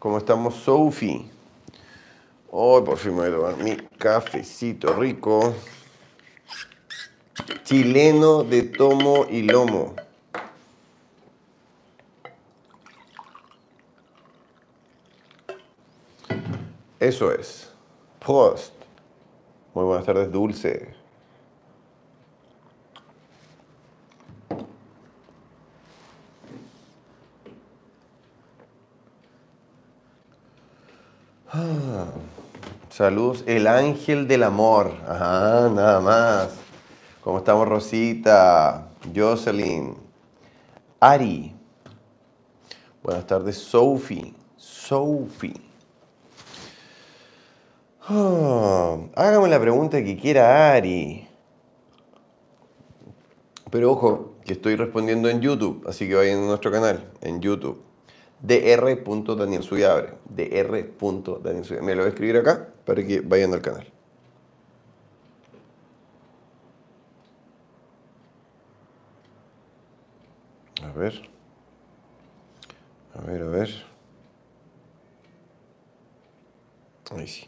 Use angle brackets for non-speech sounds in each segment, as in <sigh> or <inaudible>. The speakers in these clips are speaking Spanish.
¿Cómo estamos, Sophie? Hoy por fin me voy a tomar mi cafecito rico. Chileno de tomo y lomo. Eso es. Post. Muy buenas tardes, Dulce. Saludos, el ángel del amor. Ajá, nada más. ¿Cómo estamos, Rosita? Jocelyn. Ari. Buenas tardes, Sophie. Sophie. Ah, hágame la pregunta que quiera Ari. Pero ojo, que estoy respondiendo en YouTube, así que vayan a nuestro canal, en YouTube dr.danielsuyabre. dr.danielsuyabre. Me lo voy a escribir acá para que vayan al canal. A ver. A ver, a ver. Ahí sí.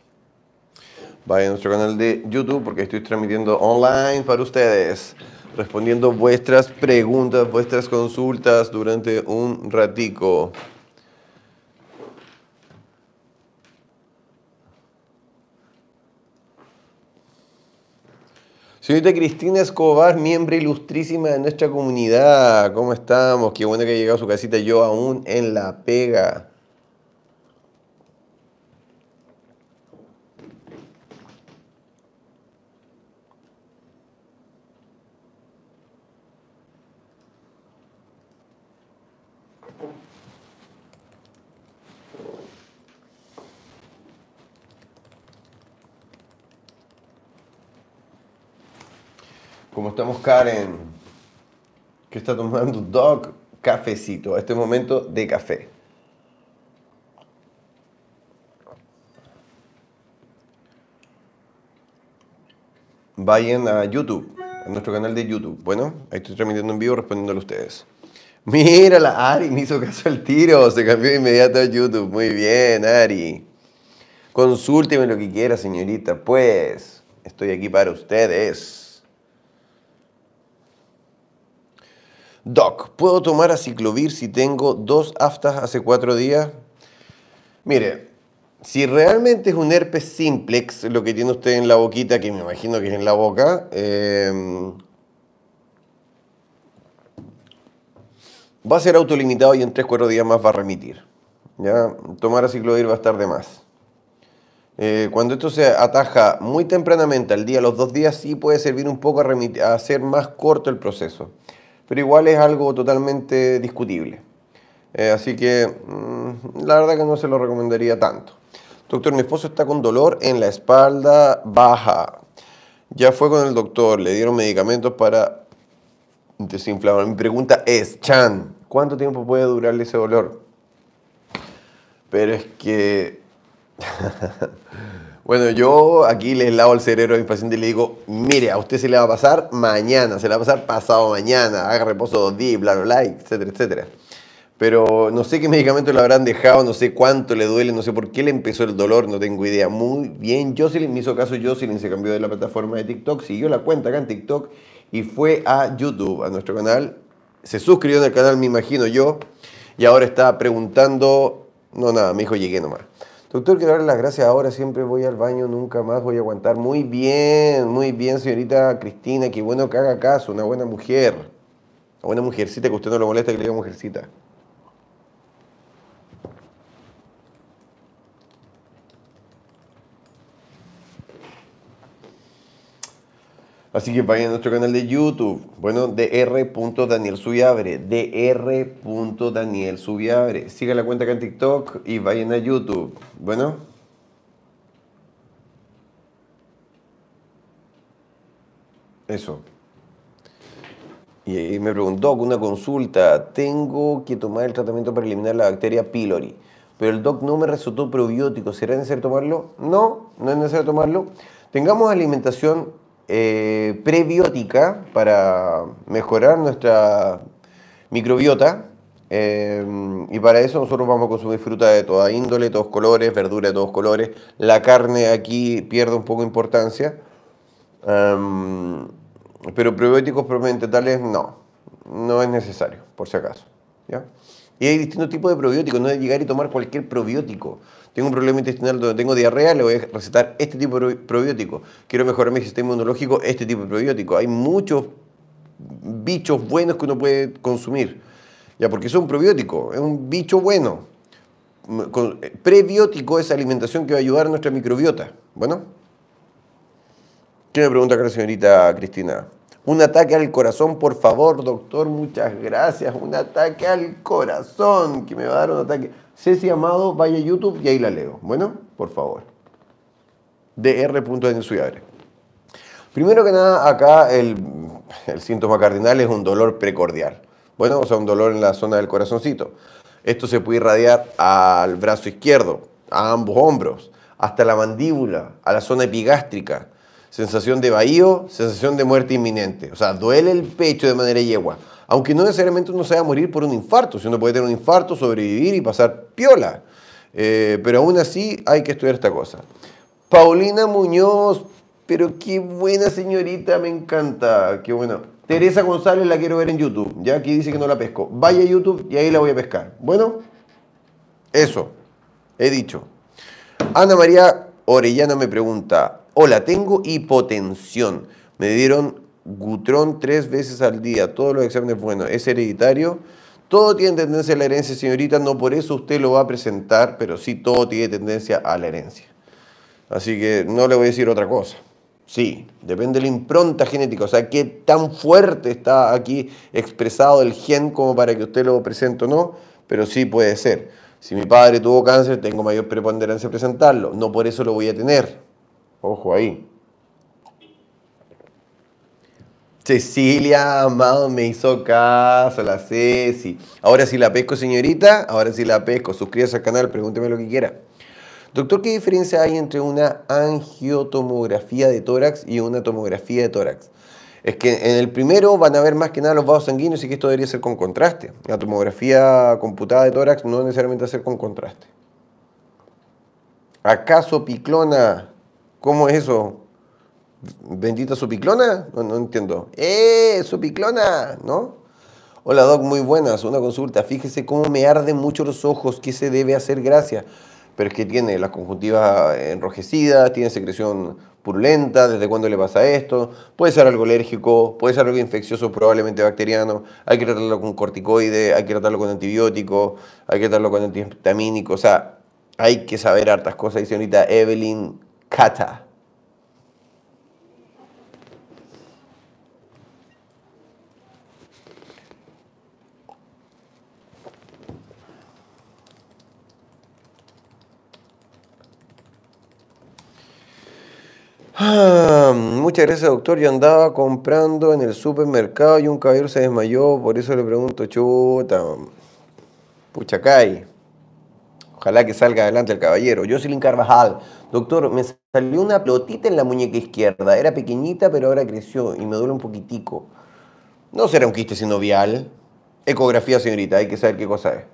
Vayan a nuestro canal de YouTube porque estoy transmitiendo online para ustedes, respondiendo vuestras preguntas, vuestras consultas durante un ratico. Señorita Cristina Escobar, miembro ilustrísima de nuestra comunidad, ¿cómo estamos? Qué bueno que ha llegado a su casita, yo aún en la pega. ¿Cómo estamos, Karen? ¿Qué está tomando Doc? Cafecito, a este momento de café. Vayan a YouTube, a nuestro canal de YouTube. Bueno, ahí estoy transmitiendo en vivo respondiéndole a ustedes. Mira, la Ari me hizo caso al tiro, se cambió de inmediato a YouTube. Muy bien, Ari. Consúlteme lo que quiera, señorita. Pues, estoy aquí para ustedes. Doc, ¿puedo tomar aciclovir si tengo dos aftas hace cuatro días? Mire, si realmente es un herpes simplex lo que tiene usted en la boquita, que me imagino que es en la boca, em, va a ser autolimitado y en tres cuatro días más va a remitir. ¿ya? Tomar aciclovir va a estar de más. Eh, cuando esto se ataja muy tempranamente al día, los dos días, sí puede servir un poco a hacer más corto el proceso pero igual es algo totalmente discutible. Eh, así que mm, la verdad que no se lo recomendaría tanto. Doctor, mi esposo está con dolor en la espalda baja. Ya fue con el doctor, le dieron medicamentos para desinflamar. Mi pregunta es, Chan, ¿cuánto tiempo puede durarle ese dolor? Pero es que <laughs> Bueno, yo aquí les lavo el cerebro a mi paciente y le digo, mire, a usted se le va a pasar mañana, se le va a pasar pasado mañana, haga reposo dos días, bla, bla, bla, etcétera, etcétera. Pero no sé qué medicamento le habrán dejado, no sé cuánto le duele, no sé por qué le empezó el dolor, no tengo idea. Muy bien, Jocelyn, me hizo caso Jocelyn, se cambió de la plataforma de TikTok, siguió la cuenta acá en TikTok y fue a YouTube, a nuestro canal. Se suscribió en el canal, me imagino yo, y ahora está preguntando, no nada, me dijo llegué nomás. Doctor, quiero darle las gracias ahora, siempre voy al baño, nunca más voy a aguantar. Muy bien, muy bien, señorita Cristina, qué bueno que haga caso, una buena mujer. Una buena mujercita que usted no lo molesta que le diga mujercita. Así que vayan a nuestro canal de YouTube. Bueno, dr.danielsubiabre, dr.danielsubiabre. Sigan la cuenta acá en TikTok y vayan a YouTube. Bueno. Eso. Y me preguntó con una consulta, tengo que tomar el tratamiento para eliminar la bacteria pylori, pero el doc no me resultó probiótico, ¿será necesario tomarlo? No, no es necesario tomarlo. Tengamos alimentación eh, prebiótica para mejorar nuestra microbiota. Eh, y para eso nosotros vamos a consumir fruta de toda índole, todos colores, verdura de todos colores. La carne aquí pierde un poco de importancia. Em, pero probióticos propiamente tales no, no es necesario, por si acaso. Y hay distintos tipos de probióticos, no es llegar y tomar cualquier probiótico tengo un problema intestinal donde tengo diarrea, le voy a recetar este tipo de probiótico. Quiero mejorar mi sistema inmunológico, este tipo de probiótico. Hay muchos bichos buenos que uno puede consumir. Ya, porque son es un probiótico, es un bicho bueno. Mm, eh, prebiótico es alimentación que va a ayudar a nuestra microbiota. Bueno. ¿Qué me pregunta acá la señorita Cristina? Un ataque al corazón, por favor, doctor, muchas gracias. Un ataque al corazón, que me va a dar un ataque. Ceci Amado, vaya a YouTube y ahí la leo. Bueno, por favor. Dr. Primero que nada, acá el, el síntoma cardinal es un dolor precordial. Bueno, o sea, un dolor en la zona del corazoncito. Esto se puede irradiar al brazo izquierdo, a ambos hombros, hasta la mandíbula, a la zona epigástrica, sensación de bahío, sensación de muerte inminente. O sea, duele el pecho de manera yegua. Aunque no necesariamente uno se va a morir por un infarto, si uno puede tener un infarto, sobrevivir y pasar piola. Eh, pero aún así hay que estudiar esta cosa. Paulina Muñoz, pero qué buena señorita, me encanta, qué bueno. Teresa González la quiero ver en YouTube, ya aquí dice que no la pesco. Vaya a YouTube y ahí la voy a pescar. Bueno, eso, he dicho. Ana María Orellana me pregunta, Hola, tengo hipotensión. Me dieron Gutrón tres veces al día. Todos los exámenes, bueno, es hereditario. Todo tiene tendencia a la herencia, señorita. No por eso usted lo va a presentar, pero sí todo tiene tendencia a la herencia. Así que no le voy a decir otra cosa. Sí, depende de la impronta genética, o sea, qué tan fuerte está aquí expresado el gen como para que usted lo presente o no, pero sí puede ser. Si mi padre tuvo cáncer, tengo mayor preponderancia a presentarlo. No por eso lo voy a tener. Ojo ahí. Cecilia Amado me hizo caso, la Ceci. Ahora sí la pesco, señorita. Ahora sí la pesco. Suscríbase al canal, pregúnteme lo que quiera. Doctor, ¿qué diferencia hay entre una angiotomografía de tórax y una tomografía de tórax? Es que en el primero van a ver más que nada los vasos sanguíneos y que esto debería ser con contraste. La tomografía computada de tórax no necesariamente va ser con contraste. ¿Acaso Piclona ¿Cómo es eso? ¿Bendita su piclona? No, entiendo. ¡Eh, su piclona! ¿No? Hola Doc, muy buenas. Una consulta. Fíjese cómo me arden mucho los ojos. ¿Qué se debe hacer? Gracias. Pero es que tiene las conjuntivas enrojecidas, tiene secreción purulenta. ¿Desde cuándo le pasa esto? Puede ser algo alérgico, puede ser algo infeccioso, probablemente bacteriano. Hay que tratarlo con corticoide, hay que tratarlo con antibiótico, hay que tratarlo con antihistamínico. O sea, hay que saber hartas cosas. Dice ahorita Evelyn Cata. Ah, muchas gracias, doctor. Yo andaba comprando en el supermercado y un caballero se desmayó, por eso le pregunto, chuta, puchacay. Ojalá que salga adelante el caballero. Yo Jocelyn Carvajal, doctor, me salió una plotita en la muñeca izquierda. Era pequeñita, pero ahora creció y me duele un poquitico. No será un quiste sinovial. Ecografía, señorita, hay que saber qué cosa es.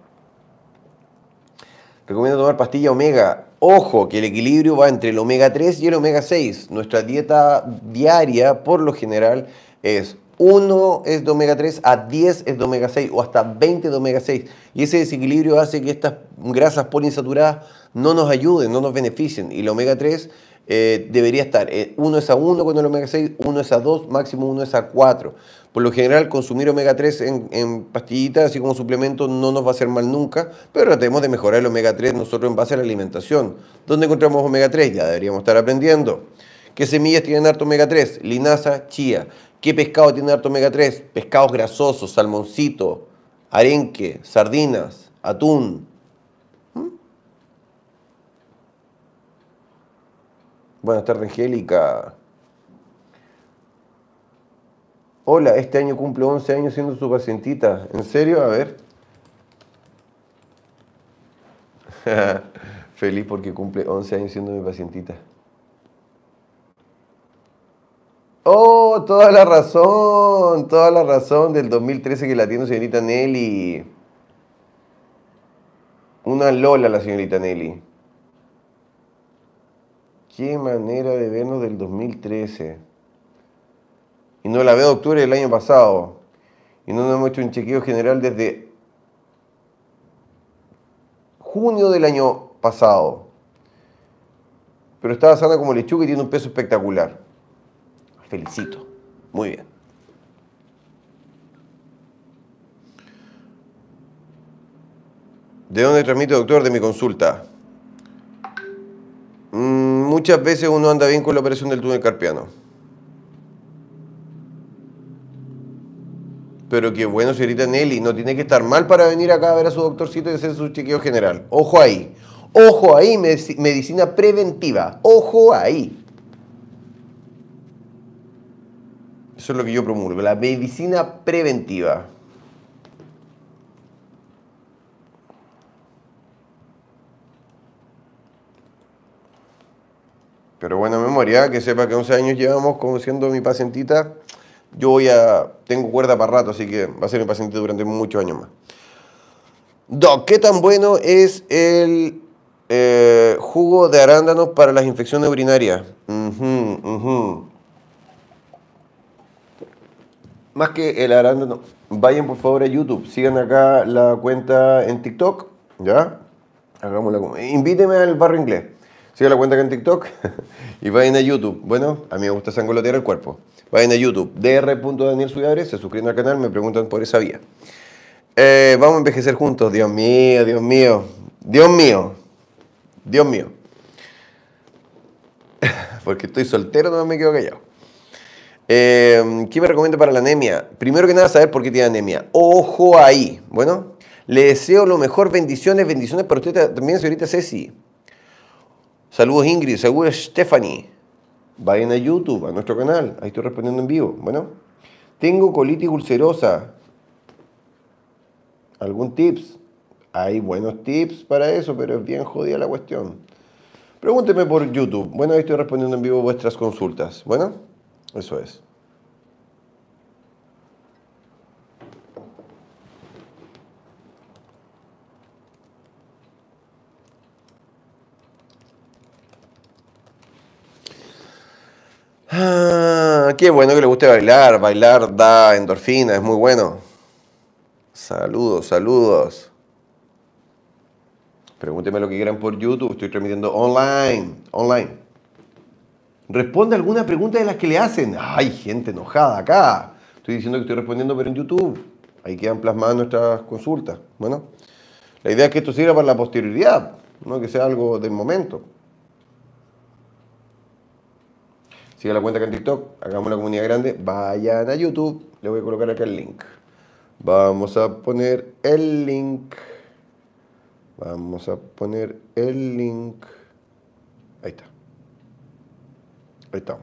Recomiendo tomar pastilla omega. Ojo, que el equilibrio va entre el omega 3 y el omega 6. Nuestra dieta diaria, por lo general, es 1 es de omega 3 a 10 es de omega 6 o hasta 20 de omega 6. Y ese desequilibrio hace que estas grasas poliinsaturadas no nos ayuden, no nos beneficien. Y el omega 3 eh, debería estar 1 eh, es a 1 con el omega 6, 1 es a 2, máximo 1 es a 4. Por lo general, consumir omega 3 en, pastillitas, así como suplemento no nos va a hacer mal nunca, pero tratemos de mejorar el omega 3 nosotros en base a la alimentación. ¿Dónde encontramos omega 3? Ya deberíamos estar aprendiendo. ¿Qué semillas tienen harto omega 3? Linaza, chía. ¿Qué pescado tiene harto omega 3? Pescados grasosos, salmoncito, arenque, sardinas, atún, Buenas tardes, Angélica. Hola, este año cumple 11 años siendo su pacientita. ¿En serio? A ver. <laughs> Feliz porque cumple 11 años siendo mi pacientita. Oh, toda la razón, toda la razón del 2013 que la tiene señorita Nelly. Una Lola la señorita Nelly. Qué manera de vernos del 2013. Y no la veo de octubre del año pasado. Y no nos hemos hecho un chequeo general desde junio del año pasado. Pero estaba sana como lechuga y tiene un peso espectacular. Felicito. Muy bien. ¿De dónde transmite doctor, de mi consulta? Mm muchas veces uno anda bien con la operación del túnel carpiano. Pero qué bueno, señorita Nelly, no tiene que estar mal para venir acá a ver a su doctorcito y hacer su chequeo general. Ojo ahí. Ojo ahí, medicina preventiva. Ojo ahí. Eso es lo que yo promulgo, la medicina preventiva. pero buena memoria, que sepa que 11 años llevamos conociendo a mi pacientita. Yo voy a, tengo cuerda para rato, así que va a ser mi paciente durante muchos años más. Doc, ¿qué tan bueno es el eh, jugo de arándanos para las infecciones urinarias? Más que el arándano, vayan por favor a YouTube, sigan acá la cuenta en TikTok, ¿ya? Hagámosla como... Invíteme al barrio inglés. Sigue la cuenta que en TikTok <laughs> y vayan a YouTube. Bueno, a mí me gusta sangolotear el cuerpo. Vayan a YouTube, dr.danielsuyadre, se suscriben al canal, me preguntan por esa vía. Eh, vamos a envejecer juntos, Dios mío, Dios mío, Dios mío, Dios mío. <laughs> Porque estoy soltero, no me quedo callado. Eh, ¿Qué me recomienda para la anemia? Primero que nada, saber por qué tiene anemia. Ojo ahí. Bueno, le deseo lo mejor, bendiciones, bendiciones para usted también, señorita Ceci. Saludos Ingrid, saludos Stephanie. Vayan a YouTube, a nuestro canal. Ahí estoy respondiendo en vivo. Bueno, tengo colitis ulcerosa. ¿Algún tips? Hay buenos tips para eso, pero es bien jodida la cuestión. Pregúnteme por YouTube. Bueno, ahí estoy respondiendo en vivo vuestras consultas. Bueno, eso es. Ah, qué bueno que le guste bailar. Bailar da endorfina, es muy bueno. Saludos, saludos. Pregúnteme lo que quieran por YouTube. Estoy transmitiendo online. Online. Responde alguna pregunta de las que le hacen. Hay gente enojada acá. Estoy diciendo que estoy respondiendo, pero en YouTube. Ahí quedan plasmadas nuestras consultas. Bueno, la idea es que esto sirva para la posterioridad, no que sea algo del momento. Sigue la cuenta que en TikTok, hagamos la comunidad grande. Vayan a YouTube, le voy a colocar acá el link. Vamos a poner el link. Vamos a poner el link. Ahí está. Ahí está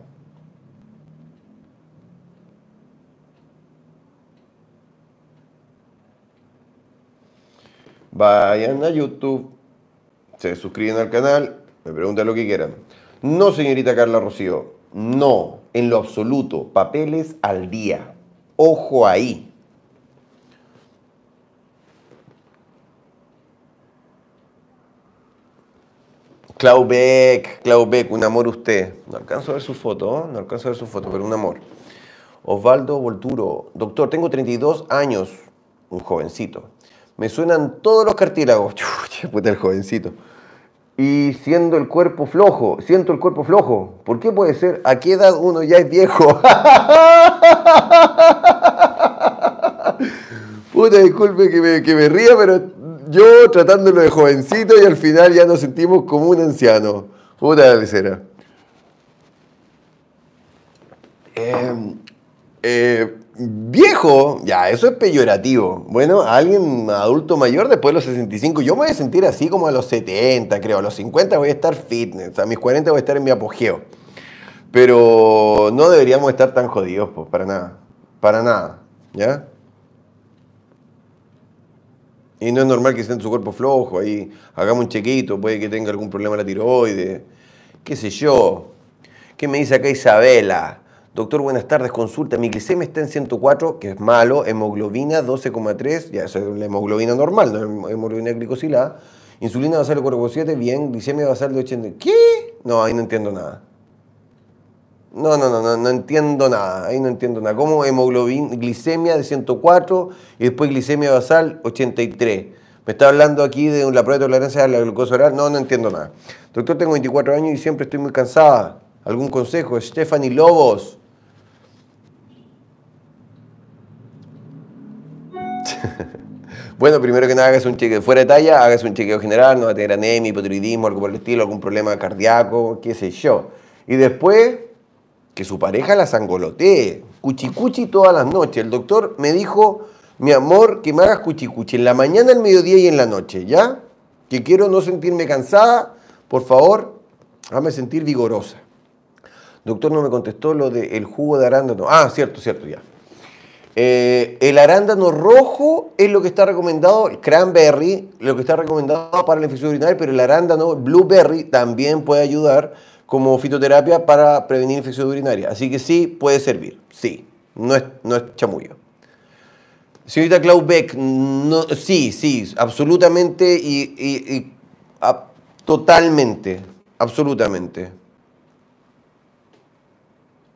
Vayan a YouTube, se suscriben al canal, me preguntan lo que quieran. No, señorita Carla Rocío, no, en lo absoluto. Papeles al día. Ojo ahí. Beck, Clau Beck, un amor usted. No alcanzo a ver su foto, ¿eh? no alcanzo a ver su foto, pero un amor. Osvaldo Volturo, doctor, tengo 32 años, un jovencito. Me suenan todos los cartílagos. <laughs> Puta, el jovencito y siendo el cuerpo flojo, siento el cuerpo flojo. ¿Por qué puede ser? ¿A qué edad uno ya es viejo? <laughs> Puta, disculpe que me, ría, pero yo tratándolo de jovencito y al final ya nos sentimos como un anciano. Puta la eh, eh, Viejo, ya, eso es peyorativo. Bueno, alguien adulto mayor después de los 65, yo me voy a sentir así como a los 70, creo. A los 50 voy a estar fitness, a mis 40 voy a estar en mi apogeo. Pero no deberíamos estar tan jodidos, pues, para nada. Para nada, ¿ya? Y no es normal que estén su cuerpo flojo, ahí hagamos un chequito, puede que tenga algún problema la tiroides, qué sé yo. ¿Qué me dice acá Isabela? Doctor, buenas tardes, consulta. Mi glicemia está en 104, que es malo, hemoglobina 12,3, ya es la hemoglobina normal, no hemoglobina glicosilada. Insulina basal de 4,7, bien, glicemia basal de 80. ¿Qué? No, ahí no entiendo nada. No, no, no, no, no entiendo nada, ahí no entiendo nada. ¿Cómo hemoglobina, glicemia de 104 y después glicemia basal 83? Me está hablando aquí de la prueba de tolerancia a la glucosa oral. No, no entiendo nada. Doctor, tengo 24 años y siempre estoy muy cansada. ¿Algún consejo? Stephanie Lobos. Bueno, primero que nada, hagas un chequeo fuera de talla, hagas un chequeo general, no va a tener anemia, hipotiroidismo, algo por el estilo, algún problema cardíaco, qué sé yo. Y después, que su pareja la sangolotee, cuchicuchi todas las noches. El doctor me dijo, mi amor, que me hagas cuchicuchi en la mañana, al mediodía y en la noche, ¿ya? Que quiero no sentirme cansada, por favor, hazme sentir vigorosa. doctor no me contestó lo del jugo de arándano. Ah, cierto, cierto, ya. Eh, el arándano rojo es lo que está recomendado, el cranberry, lo que está recomendado para la infección urinaria, pero el arándano, blueberry, también puede ayudar como fitoterapia para prevenir infección urinaria. Así que sí, puede servir, sí, no es, no es chamullo. Señorita Klaus Beck, sí, sí, absolutamente y, totalmente, absolutamente.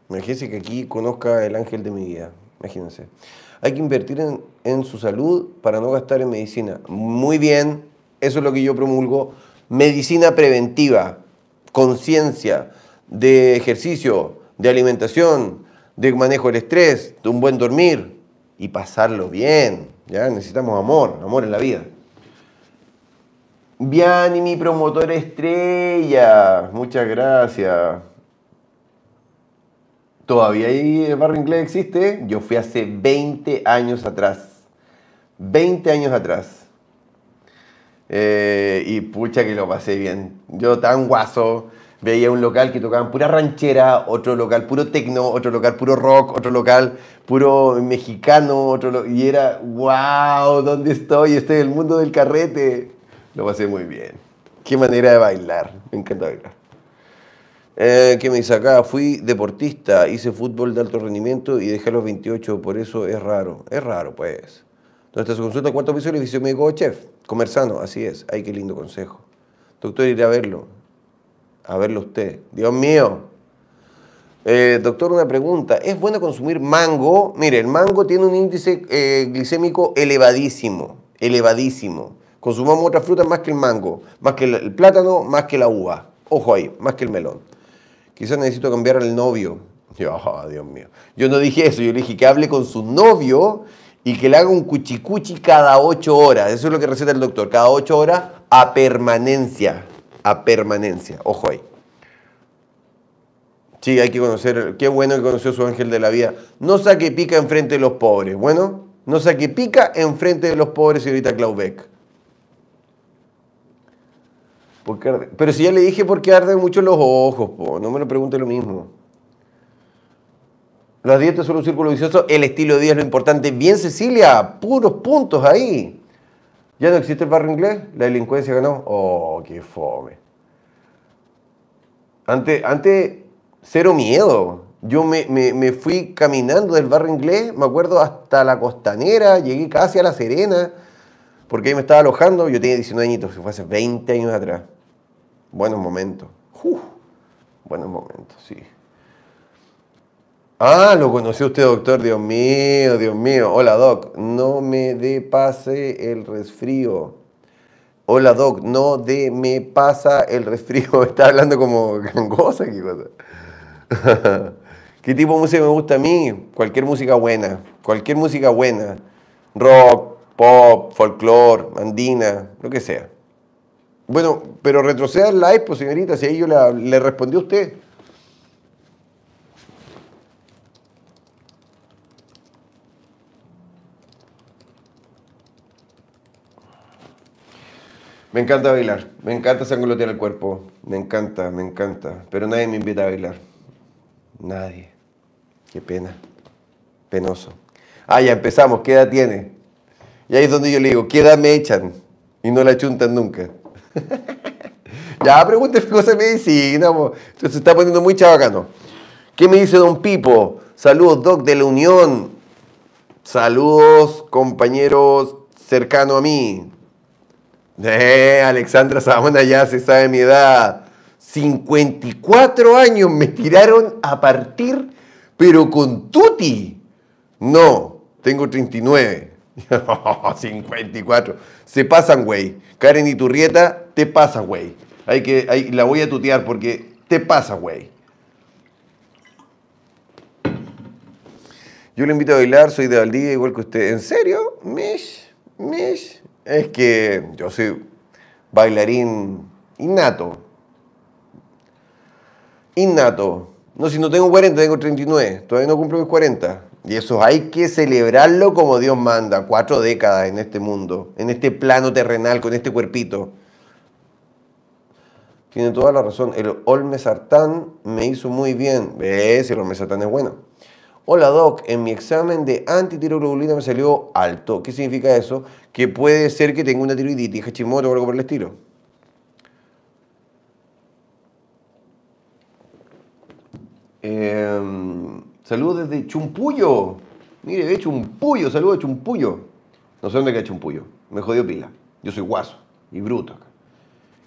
Me que aquí conozca el ángel de mi vida imagínense. Hay que invertir en, su salud para no gastar en medicina. Muy bien, eso es lo que yo promulgo. Medicina preventiva, conciencia de ejercicio, de alimentación, de manejo del estrés, de un buen dormir y pasarlo bien. ¿ya? Necesitamos amor, amor en la vida. y mi promotor estrella. Muchas gracias. Todavía el barrio inglés existe. Yo fui hace 20 años atrás. 20 años atrás. Eh, y pucha que lo pasé bien. Yo tan guaso. Veía un local que tocaban pura ranchera, otro local puro tecno, otro local puro rock, otro local puro mexicano, otro y era, wow, ¿dónde estoy? Estoy en el mundo del carrete. Lo pasé muy bien. Qué manera de bailar. Me encanta bailar. Eh, que me dice acá? Fui deportista, hice fútbol de alto rendimiento y dejé a los 28, por eso es raro. Es raro, pues. Entonces su consulta cuántos pisos le edificio médico chef. sano, así es. Ay, qué lindo consejo. Doctor, iré a verlo. A verlo usted. Dios mío. Eh, doctor, una pregunta. ¿Es bueno consumir mango? Mire, el mango tiene un índice eh, glicémico elevadísimo. Elevadísimo. Consumamos otras frutas más que el mango, más que el plátano, más que la uva. Ojo ahí, más que el melón. Quizás necesito cambiar al novio. Ah, Dios mío. Yo no dije eso, yo le dije que hable con su novio y que le haga un cuchicuchi cada ocho horas. Eso es lo que receta el doctor, cada ocho horas a permanencia. A permanencia, ojo ahí. Sí, hay que conocer, qué bueno que conoció su ángel de la vida. No saque pica enfrente de los pobres. Bueno, no saque pica enfrente de los pobres, señorita claubeck pero si ya le dije porque qué arden mucho los ojos, no me lo pregunte lo mismo. las dietas son un círculo vicioso, el estilo de vida es lo importante. Bien, Cecilia, puros puntos ahí. ¿Ya no existe el barrio inglés? ¿La delincuencia ganó? Oh, qué fome. Antes, cero miedo. Yo me, me, fui caminando del barrio inglés, me acuerdo, hasta la costanera, llegué casi a La Serena, porque ahí me estaba alojando, yo tenía 19 añitos, se fue hace 20 años atrás. Buenos momentos. buenos momentos, sí. Ah, lo conoció usted, doctor. Dios mío, Dios mío. Hola, doc. No me dé pase el resfrío. Hola, doc. No de me pasa el resfrío. <laughs> Está hablando como gangosa. ¿Qué cosa? <laughs> ¿Qué tipo de música me gusta a mí? Cualquier música buena. Cualquier música buena. Rock, pop, folklore andina, lo que sea. Bueno, pero retroceda la expo pues, señorita, si ahí yo le respondí a usted. Me encanta bailar, me encanta tiene el cuerpo, me encanta, me encanta, pero nadie me invita a bailar. Nadie. Qué pena. Penoso. Ah, ya empezamos, ¿qué edad tiene? Y ahí es donde yo le digo, ¿qué edad me echan? Y no la chuntan nunca. <laughs> ya, pregúnteme cosas me medicina. Se está poniendo muy chavacano ¿Qué me dice don Pipo? Saludos, Doc de la Unión. Saludos, compañeros cercano a mí. Eh, Alexandra Sabona ya se sabe mi edad. 54 años me tiraron a partir, pero con tuti. No, tengo 39. 54. <laughs> Se pasan, güey. Karen Turrieta, te pasa, güey. Hay que, la voy a tutear porque te pasa, güey. Yo le invito a bailar, soy de Valdivia igual que usted. ¿En serio? Mish, mish. Es que yo soy bailarín innato. Innato. No, si no tengo 40, tengo 39. Todavía no cumplo mis 40. Y eso hay que celebrarlo como Dios manda. Cuatro décadas en este mundo, en este plano terrenal, con este cuerpito. Tiene toda la razón. El Olmesartán me hizo muy bien. ¿Ves? El olmesartán es bueno. Hola Doc, en mi examen de antitiroglobulina me salió alto. ¿Qué significa eso? Que puede ser que tenga una tiroiditis, Hashimoto o algo por el estilo. Eh, Saludos desde Chumpullo. Mire, he Chumpuyo, saludo de Chumpullo. No sé dónde queda Chumpullo. Me jodió pila. Yo soy guaso y bruto.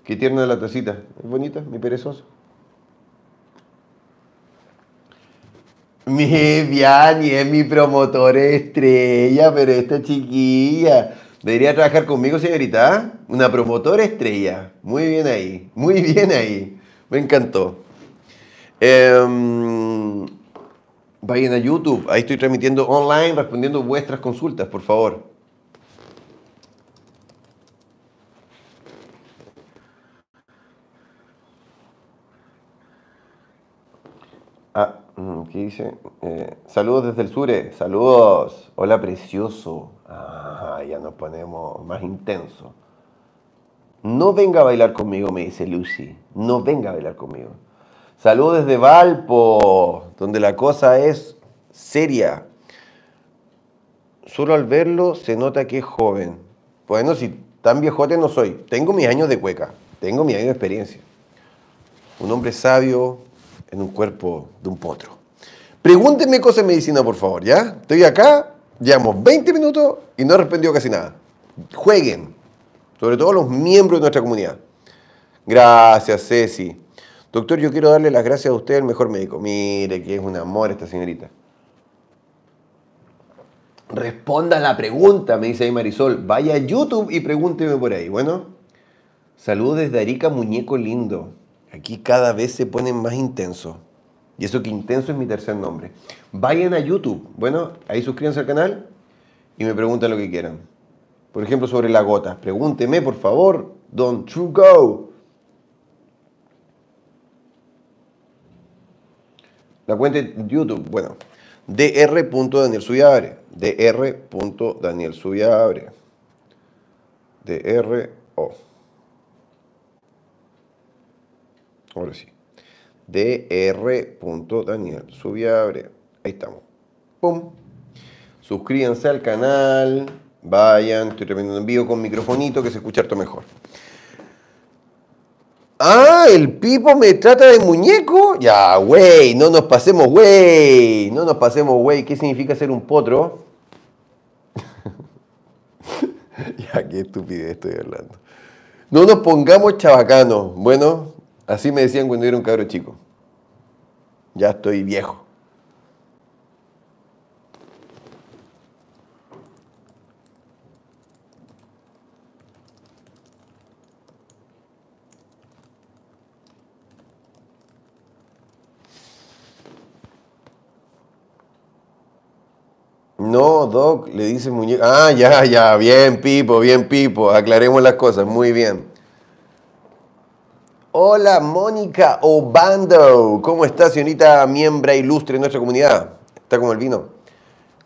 Qué tierna la tacita. Es bonita, mi perezoso. Mi Viani es mi promotora estrella, pero esta chiquilla. Debería trabajar conmigo, señorita. ¿ah? Una promotora estrella. Muy bien ahí. Muy bien ahí. Me encantó. Eh, Vayan a YouTube, ahí estoy transmitiendo online, respondiendo vuestras consultas, por favor. Ah, mm, ¿qué dice? Eh, saludos desde el Sure, saludos. Hola, precioso. Ah, ya nos ponemos más intenso. No venga a bailar conmigo, me dice Lucy. No venga a bailar conmigo. Saludos desde Valpo, donde la cosa es seria. Solo al verlo se nota que es joven. Bueno, si tan viejote no soy. Tengo mis años de cueca, tengo mis años de experiencia. Un hombre sabio en un cuerpo de un potro. Pregúntenme cosas de medicina, por favor, ¿ya? Estoy acá, llevamos 20 minutos y no he respondido casi nada. Jueguen, sobre todo los miembros de nuestra comunidad. Gracias, Ceci. Doctor, yo quiero darle las gracias a usted, el mejor médico. Mire, que es un amor esta señorita. Responda la pregunta, me dice ahí Marisol. Vaya a YouTube y pregúnteme por ahí. Bueno, saludos desde Arica, muñeco lindo. Aquí cada vez se ponen más intenso. Y eso que intenso es mi tercer nombre. Vayan a YouTube. Bueno, ahí suscríbanse al canal y me preguntan lo que quieran. Por ejemplo, sobre la gota. Pregúnteme, por favor. Don't you go. La cuenta de YouTube, bueno, dr.daniel Suyabre, dr.daniel DRO. Ahora sí. dr.daniel Ahí estamos. ¡Pum! Suscríbanse al canal. Vayan, estoy transmitiendo en vivo con microfonito que se escucha harto mejor. Ah, el Pipo me trata de muñeco. Ya, güey, no nos pasemos, güey. No nos pasemos, güey. ¿Qué significa ser un potro? <laughs> ya, qué estupidez estoy hablando. No nos pongamos chabacanos. Bueno, así me decían cuando era un cabro chico. Ya estoy viejo. No, Doc, le dice muñeca. Ah, ya, ya, bien, Pipo, bien, Pipo. Aclaremos las cosas, muy bien. Hola, Mónica Obando. ¿Cómo está, señorita miembra ilustre de nuestra comunidad? Está como el vino.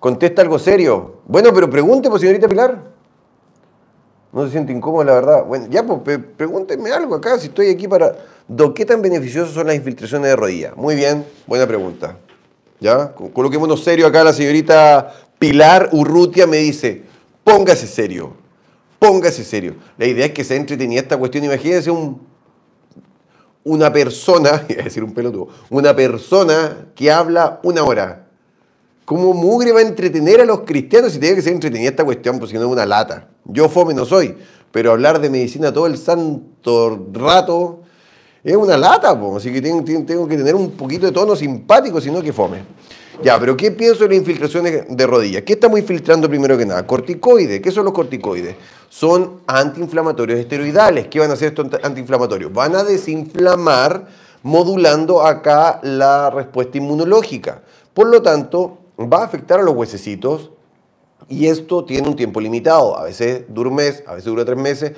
Contesta algo serio. Bueno, pero pregunte, pues, señorita Pilar. No se siente incómodo, la verdad. Bueno, ya, pues, pregúntenme algo acá, si estoy aquí para... Doc, ¿qué tan beneficiosas son las infiltraciones de rodilla? Muy bien, buena pregunta. ¿Ya? Coloquémonos serio acá la señorita Pilar Urrutia me dice, póngase serio, póngase serio. La idea es que se entretenía esta cuestión. Imagínense un, una persona, es <laughs> decir, un pelotudo, una persona que habla una hora. ¿Cómo mugre va a entretener a los cristianos si tiene que ser entretenida esta cuestión? Pues si no es una lata. Yo fome no soy, pero hablar de medicina todo el santo rato es una lata, así que tengo, tengo que tener un poquito de tono simpático, si no que fome. Ya, pero ¿qué pienso de la infiltración de, rodillas? ¿Qué estamos infiltrando primero que nada? Corticoides. ¿Qué son los corticoides? Son antiinflamatorios esteroidales. ¿Qué van a hacer estos antiinflamatorios? Van a desinflamar modulando acá la respuesta inmunológica. Por lo tanto, va a afectar a los huesecitos y esto tiene un tiempo limitado. A veces dura un mes, a veces dura tres meses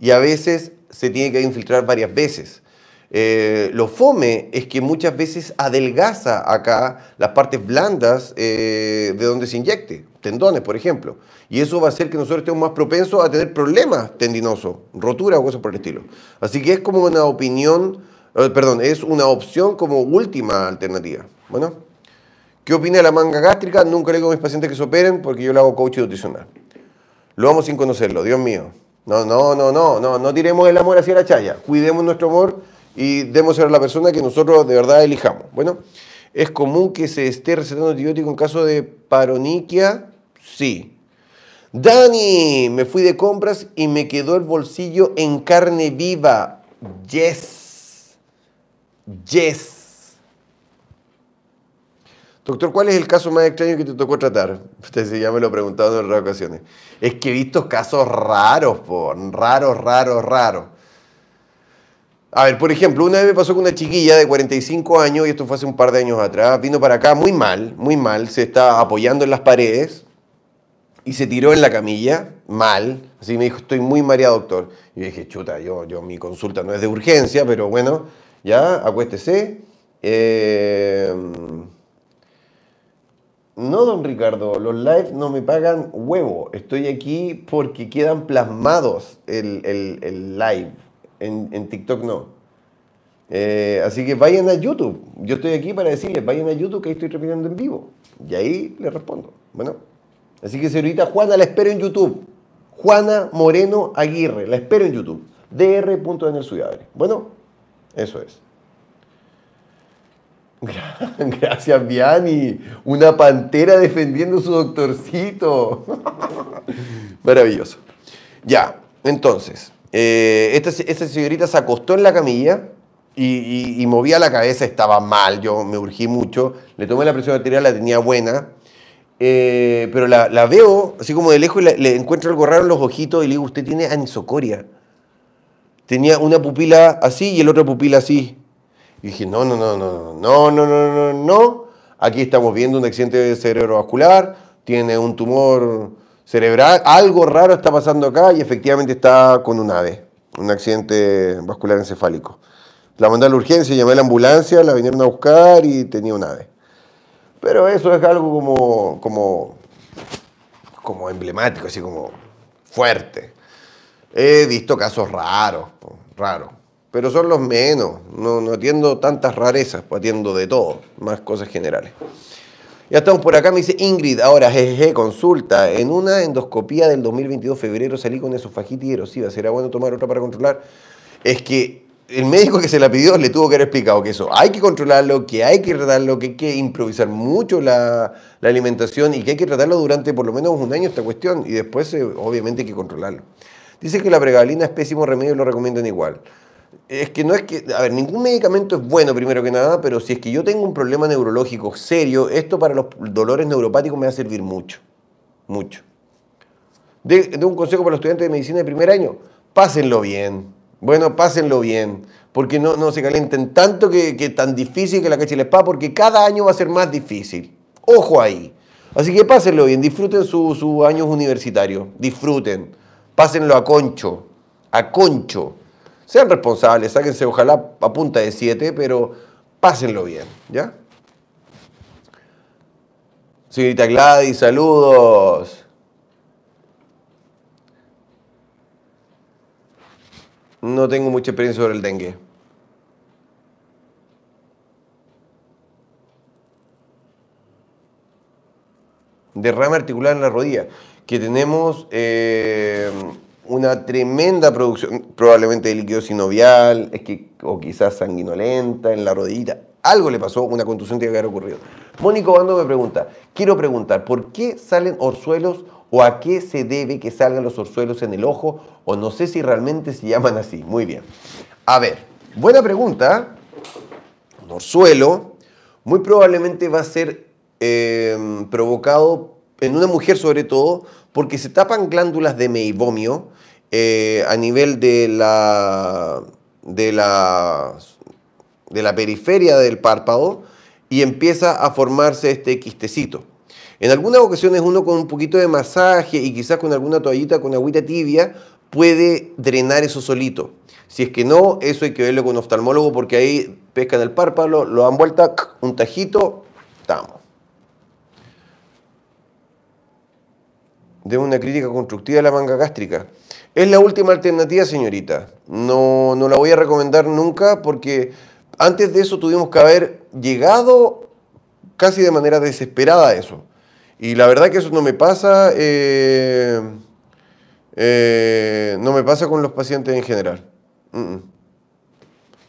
y a veces se tiene que infiltrar varias veces. Eh, lo fome es que muchas veces adelgaza acá las partes blandas eh, de donde se inyecte, tendones, por ejemplo. Y eso va a hacer que nosotros estemos más propensos a tener problemas tendinosos, rotura o cosas por el estilo. Así que es como una opinión, eh, perdón, es una opción como última alternativa. Bueno, ¿qué opina de la manga gástrica? Nunca le digo a mis pacientes que se operen porque yo le hago coaching nutricional. Lo vamos sin conocerlo, Dios mío. No, no, no, no, no, no tiremos el amor hacia la chaya. Cuidemos nuestro amor y debemos ser la persona que nosotros de verdad elijamos. Bueno, ¿es común que se esté recetando antibiótico en caso de paroniquia? Sí. Dani, me fui de compras y me quedó el bolsillo en carne viva. Yes. Yes. Doctor, ¿cuál es el caso más extraño que te tocó tratar? <laughs> Usted ya me lo preguntado en otras ocasiones. Es que he visto casos raros, por raros, raros, raros. A ver, por ejemplo, una vez me pasó con una chiquilla de 45 años, y esto fue hace un par de años atrás, vino para acá muy mal, muy mal, se está apoyando en las paredes y se tiró en la camilla, mal. Así me dijo, estoy muy mareado, doctor. Y yo dije, chuta, yo, yo mi consulta no es de urgencia, pero bueno, ya, acuéstese. Em, no, don Ricardo, los live no me pagan huevo. Estoy aquí porque quedan plasmados el live en, TikTok no. Eh, así que vayan a YouTube. Yo estoy aquí para decirles, vayan a YouTube que ahí estoy repitiendo en vivo. Y ahí les respondo. Bueno, así que señorita Juana, la espero en YouTube. Juana Moreno Aguirre, la espero en YouTube. Dr. Bueno, eso es. <laughs> Gracias, Viani. Una pantera defendiendo su doctorcito. <laughs> Maravilloso. Ya, entonces. Eh, esta, este señorita se acostó en la camilla y, movía la cabeza, estaba mal, yo me urgí mucho, le tomé la presión arterial, la tenía buena, eh, pero la, veo así como de lejos y le encuentro algo raro en los ojitos y le digo, usted tiene anisocoria. Tenía una pupila así y el otro pupila así. Y dije, no, no, no, no, no, no, no, no, no. Aquí estamos viendo un accidente cerebrovascular, tiene un tumor cerebral, algo raro está pasando acá y efectivamente está con un AVE, un accidente vascular encefálico. La mandé a la urgencia, llamé a la ambulancia, la vinieron a buscar y tenía un AVE. Pero eso es algo como, como, como emblemático, así como fuerte. He visto casos raros, raros. Pero son los menos. No, no atiendo tantas rarezas, pues atiendo de todo, más cosas generales. Ya estamos por acá, me dice Ingrid. Ahora, jejeje, consulta. En una endoscopía del 2022, febrero, salí con esofagitis erosiva. ¿Será bueno tomar otra para controlar? Es que el médico que se la pidió le tuvo que haber explicado que eso hay que controlarlo, que hay que tratarlo, que hay que improvisar mucho la, alimentación y que hay que tratarlo durante por lo menos un año esta cuestión y después eh, obviamente hay que controlarlo. Dice que la pregabalina es pésimo remedio y lo recomiendan igual es que no es que, a ver, ningún medicamento es bueno primero que nada, pero si es que yo tengo un problema neurológico serio, esto para los dolores neuropáticos me va a servir mucho, mucho. De, un consejo para los estudiantes de medicina de primer año, pásenlo bien, bueno, pásenlo bien, porque no, se calienten tanto que, que tan difícil que la cacha les la porque cada año va a ser más difícil. Ojo ahí. Así que pásenlo bien, disfruten sus su años universitarios, disfruten, pásenlo a concho, a concho. Sean responsables, sáquense ojalá a punta de 7, pero pásenlo bien, ¿ya? Señorita Gladys, saludos. No tengo mucha experiencia sobre el dengue. Derrame articular en la rodilla, que tenemos eh, una tremenda producción, probablemente de líquido sinovial, es que, o quizás sanguinolenta en la rodilla Algo le pasó, una contusión tiene que haber ocurrido. Mónico Bando me pregunta, quiero preguntar, ¿por qué salen orzuelos o a qué se debe que salgan los orzuelos en el ojo? O no sé si realmente se llaman así. Muy bien. A ver, buena pregunta. Un orzuelo muy probablemente va a ser eh, provocado provocado en una mujer sobre todo, porque se tapan glándulas de meibomio eh, a nivel de la, de, la, de la periferia del párpado y empieza a formarse este quistecito. En algunas ocasiones uno con un poquito de masaje y quizás con alguna toallita, con agüita tibia, puede drenar eso solito. Si es que no, eso hay que verlo con un oftalmólogo porque ahí pescan el párpado, lo dan vuelta, un tajito, estamos. de una crítica constructiva a la manga gástrica. Es la última alternativa, señorita. No, no la voy a recomendar nunca porque antes de eso tuvimos que haber llegado casi de manera desesperada a eso. Y la verdad que eso no me pasa, eh, eh, no me pasa con los pacientes en general.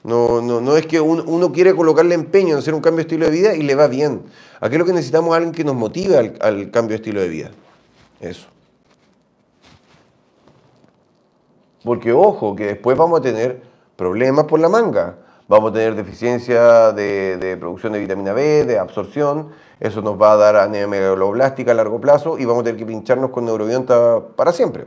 No, no, no es que uno, quiere colocarle empeño en hacer un cambio de estilo de vida y le va bien. Aquí lo que necesitamos es alguien que nos motive al cambio de estilo de vida. Eso. Porque ojo, que después vamos a tener problemas por la manga. Vamos a tener deficiencia de, producción de vitamina B, de absorción. Eso nos va a dar anemia megaloblástica a largo plazo y vamos a tener que pincharnos con neurobiota para siempre.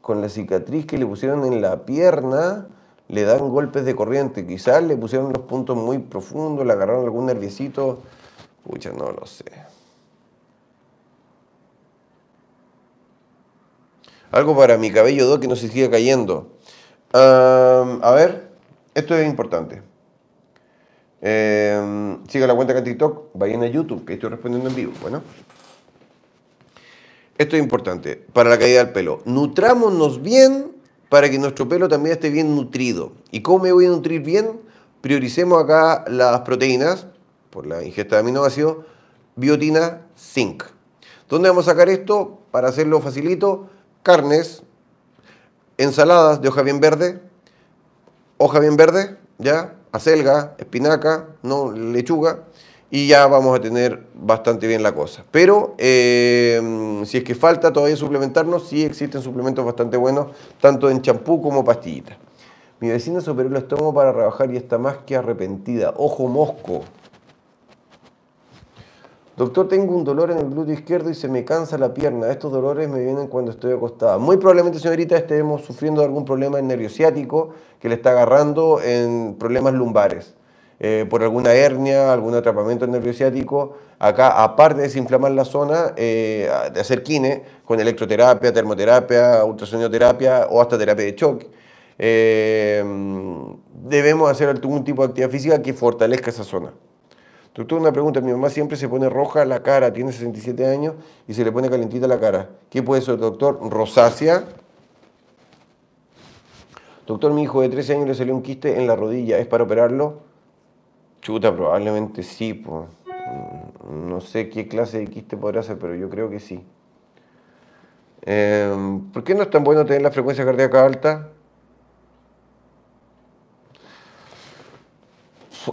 Con la cicatriz que le pusieron en la pierna, le dan golpes de corriente. Quizás le pusieron los puntos muy profundos, le agarraron algún nerviecito. Pucha, no lo sé. Algo para mi cabello 2 que no se siga cayendo. a ver, esto es importante. Em, siga la cuenta que en TikTok, vayan a YouTube, que estoy respondiendo en vivo. Bueno. Esto es importante para la caída del pelo. Nutrámonos bien para que nuestro pelo también esté bien nutrido. ¿Y cómo me voy a nutrir bien? Prioricemos acá las proteínas, por la ingesta de aminoácidos, biotina, zinc. ¿Dónde vamos a sacar esto? Para hacerlo facilito, carnes, ensaladas de hoja bien verde, hoja bien verde, ya, acelga, espinaca, no lechuga, y ya vamos a tener bastante bien la cosa. Pero eh, si es que falta todavía suplementarnos, sí existen suplementos bastante buenos, tanto en champú como pastillitas. Mi vecina superó el estómago para rebajar y está más que arrepentida. Ojo mosco. Doctor, tengo un dolor en el glúteo izquierdo y se me cansa la pierna. Estos dolores me vienen cuando estoy acostada. Muy probablemente, señorita, estemos sufriendo de algún problema en nervio que le está agarrando en problemas lumbares. Eh, por alguna hernia, algún atrapamiento nerviosiático. Acá, aparte de desinflamar la zona, eh, de hacer kine con electroterapia, termoterapia, ultrasonioterapia o hasta terapia de choque. Eh, debemos hacer algún tipo de actividad física que fortalezca esa zona. Doctor, una pregunta. Mi mamá siempre se pone roja la cara, tiene 67 años y se le pone calentita la cara. ¿Qué puede ser, doctor? ¿Rosácea? Doctor, mi hijo de 13 años le salió un quiste en la rodilla. ¿Es para operarlo? Chuta, probablemente sí, No sé qué clase de quiste podrá hacer, pero yo creo que sí. Em, ¿Por qué no es tan bueno tener la frecuencia cardíaca alta?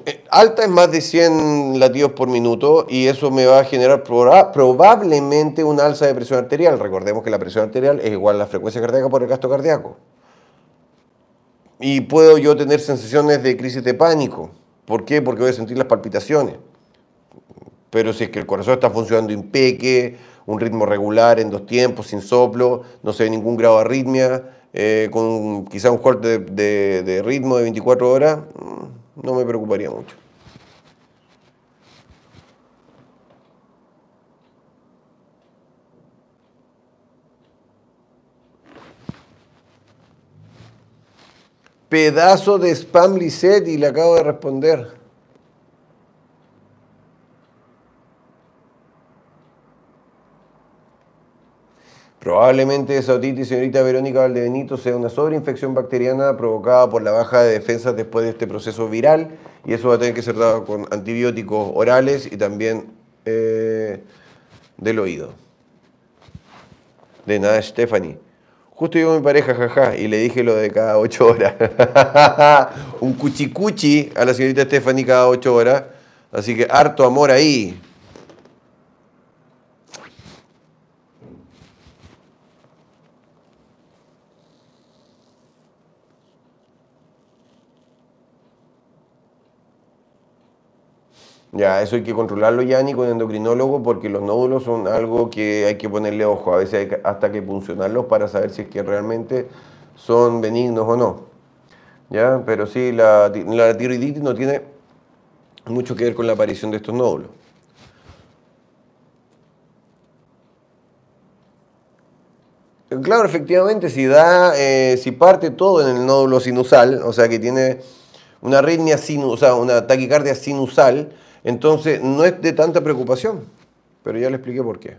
Eh, alta es más de 100 latidos por minuto y eso me va a generar probablemente una alza de presión arterial. Recordemos que la presión arterial es igual a la frecuencia cardíaca por el gasto cardíaco. Y puedo yo tener sensaciones de crisis de pánico. ¿Por qué? Porque voy a sentir las palpitaciones. Pero si es que el corazón está funcionando impeque, un ritmo regular en dos tiempos, sin soplo, no se ve ningún grado de arritmia, eh, con quizá un corte de, de ritmo de 24 horas, mm, no me preocuparía mucho. Pedazo de spam Lisette y le acabo de responder. Probablemente esa otitis, señorita Verónica Valdebenito, sea una sobreinfección bacteriana provocada por la baja de defensas después de este proceso viral y eso va a tener que ser dado con antibióticos orales y también eh, del oído. De nada, Stephanie. Justo iba mi pareja, jaja, y le dije lo de cada ocho horas. <laughs> Un cuchicuchi a la señorita Stephanie cada ocho horas. Así que harto amor ahí. Ya, eso hay que controlarlo, ya ni con endocrinólogo, porque los nódulos son algo que hay que ponerle ojo. A veces hay hasta que funcionarlos para saber si es que realmente son benignos o no. Ya, pero sí, la, la tiroiditis no tiene mucho que ver con la aparición de estos nódulos. Claro, efectivamente, si da, eh, si parte todo en el nódulo sinusal, o sea que tiene una arritmia sinusal, una taquicardia sinusal, entonces, no es de tanta preocupación, pero ya le expliqué por qué.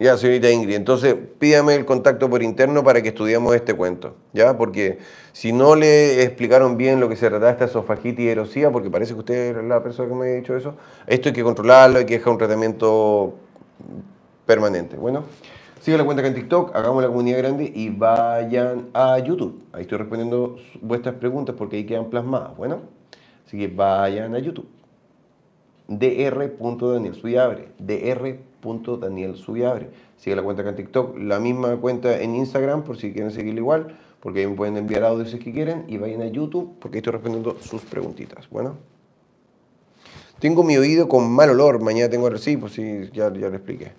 Ya, señorita Ingrid, entonces pídame el contacto por interno para que estudiemos este cuento, ¿ya? Porque si no le explicaron bien lo que se trataba esta esofagitis y erosía, porque parece que usted es la persona que me ha dicho eso, esto hay que controlarlo, hay que dejar un tratamiento permanente. Bueno, sigan la cuenta acá en TikTok, hagamos la comunidad grande y vayan a YouTube. Ahí estoy respondiendo vuestras preguntas porque ahí quedan plasmadas, bueno. Así que vayan a YouTube. Dr. Daniel Subiabre. Sigue la cuenta acá en TikTok, la misma cuenta en Instagram por si quieren seguir igual, porque ahí me pueden enviar audios si quieren y vayan a YouTube porque estoy respondiendo sus preguntitas. Bueno. Tengo mi oído con mal olor, mañana tengo recibo, si pues ya, ya lo expliqué.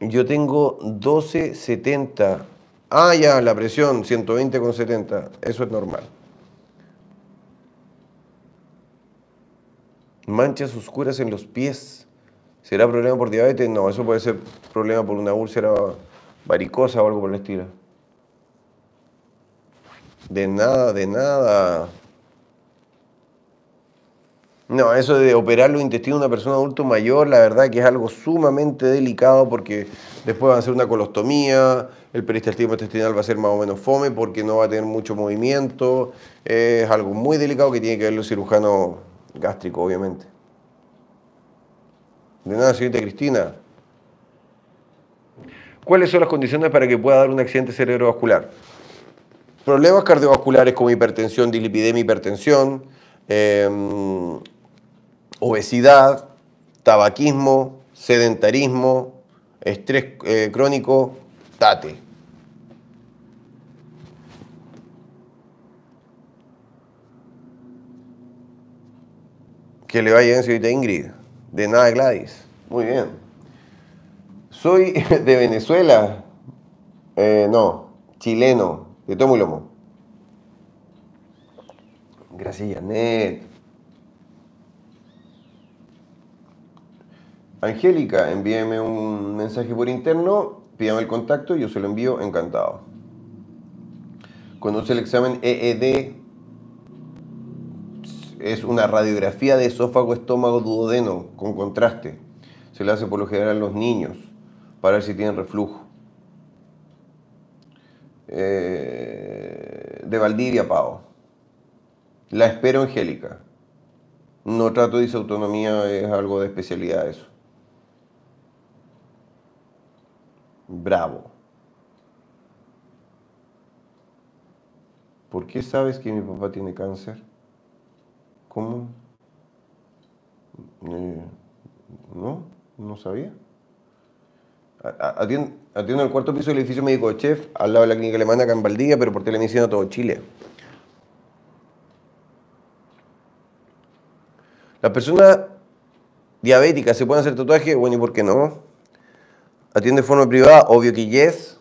Yo tengo 1270. Ah, ya, la presión, 120 con 70. Eso es normal. manchas oscuras en los pies. ¿Será problema por diabetes? No, eso puede ser problema por una úlcera varicosa o algo por el estilo. De nada, de nada. No, eso de operar los intestinos de una persona adulto mayor, la verdad que es algo sumamente delicado porque después van a hacer una colostomía, el peristaltismo intestinal va a ser más o menos fome porque no va a tener mucho movimiento. Es algo muy delicado que tiene que ver los cirujanos gástrico, obviamente. De nada, siguiente, Cristina. ¿Cuáles son las condiciones para que pueda dar un accidente cerebrovascular? Problemas cardiovasculares como hipertensión, dilipidemia, hipertensión, em, obesidad, tabaquismo, sedentarismo, estrés eh, crónico, tate. Que le vaya bien, señorita Ingrid. De nada, Gladys. Muy bien. Soy <laughs> de Venezuela. Eh, no, chileno, de tomo y lomo. Gracias, Janet. Angélica, envíeme un mensaje por interno, pídame el contacto, y yo se lo envío encantado. Conoce el examen EED es una radiografía de esófago, estómago, duodeno con contraste. Se le hace por lo general a los niños para ver si tienen reflujo. Eh, de Valdivia, Pau. La espero, Angélica. No trato de autonomía, es algo de especialidad eso. Bravo. ¿Por qué sabes que mi papá tiene cáncer? ¿Cómo? Eh, no, no sabía. Atiendo, el cuarto piso del edificio médico de Chef, al lado de la clínica alemana acá en pero por televisión a todo Chile. Las personas diabéticas se pueden hacer tatuaje, bueno, ¿y por qué no? Atiende de forma privada, obvio que yes.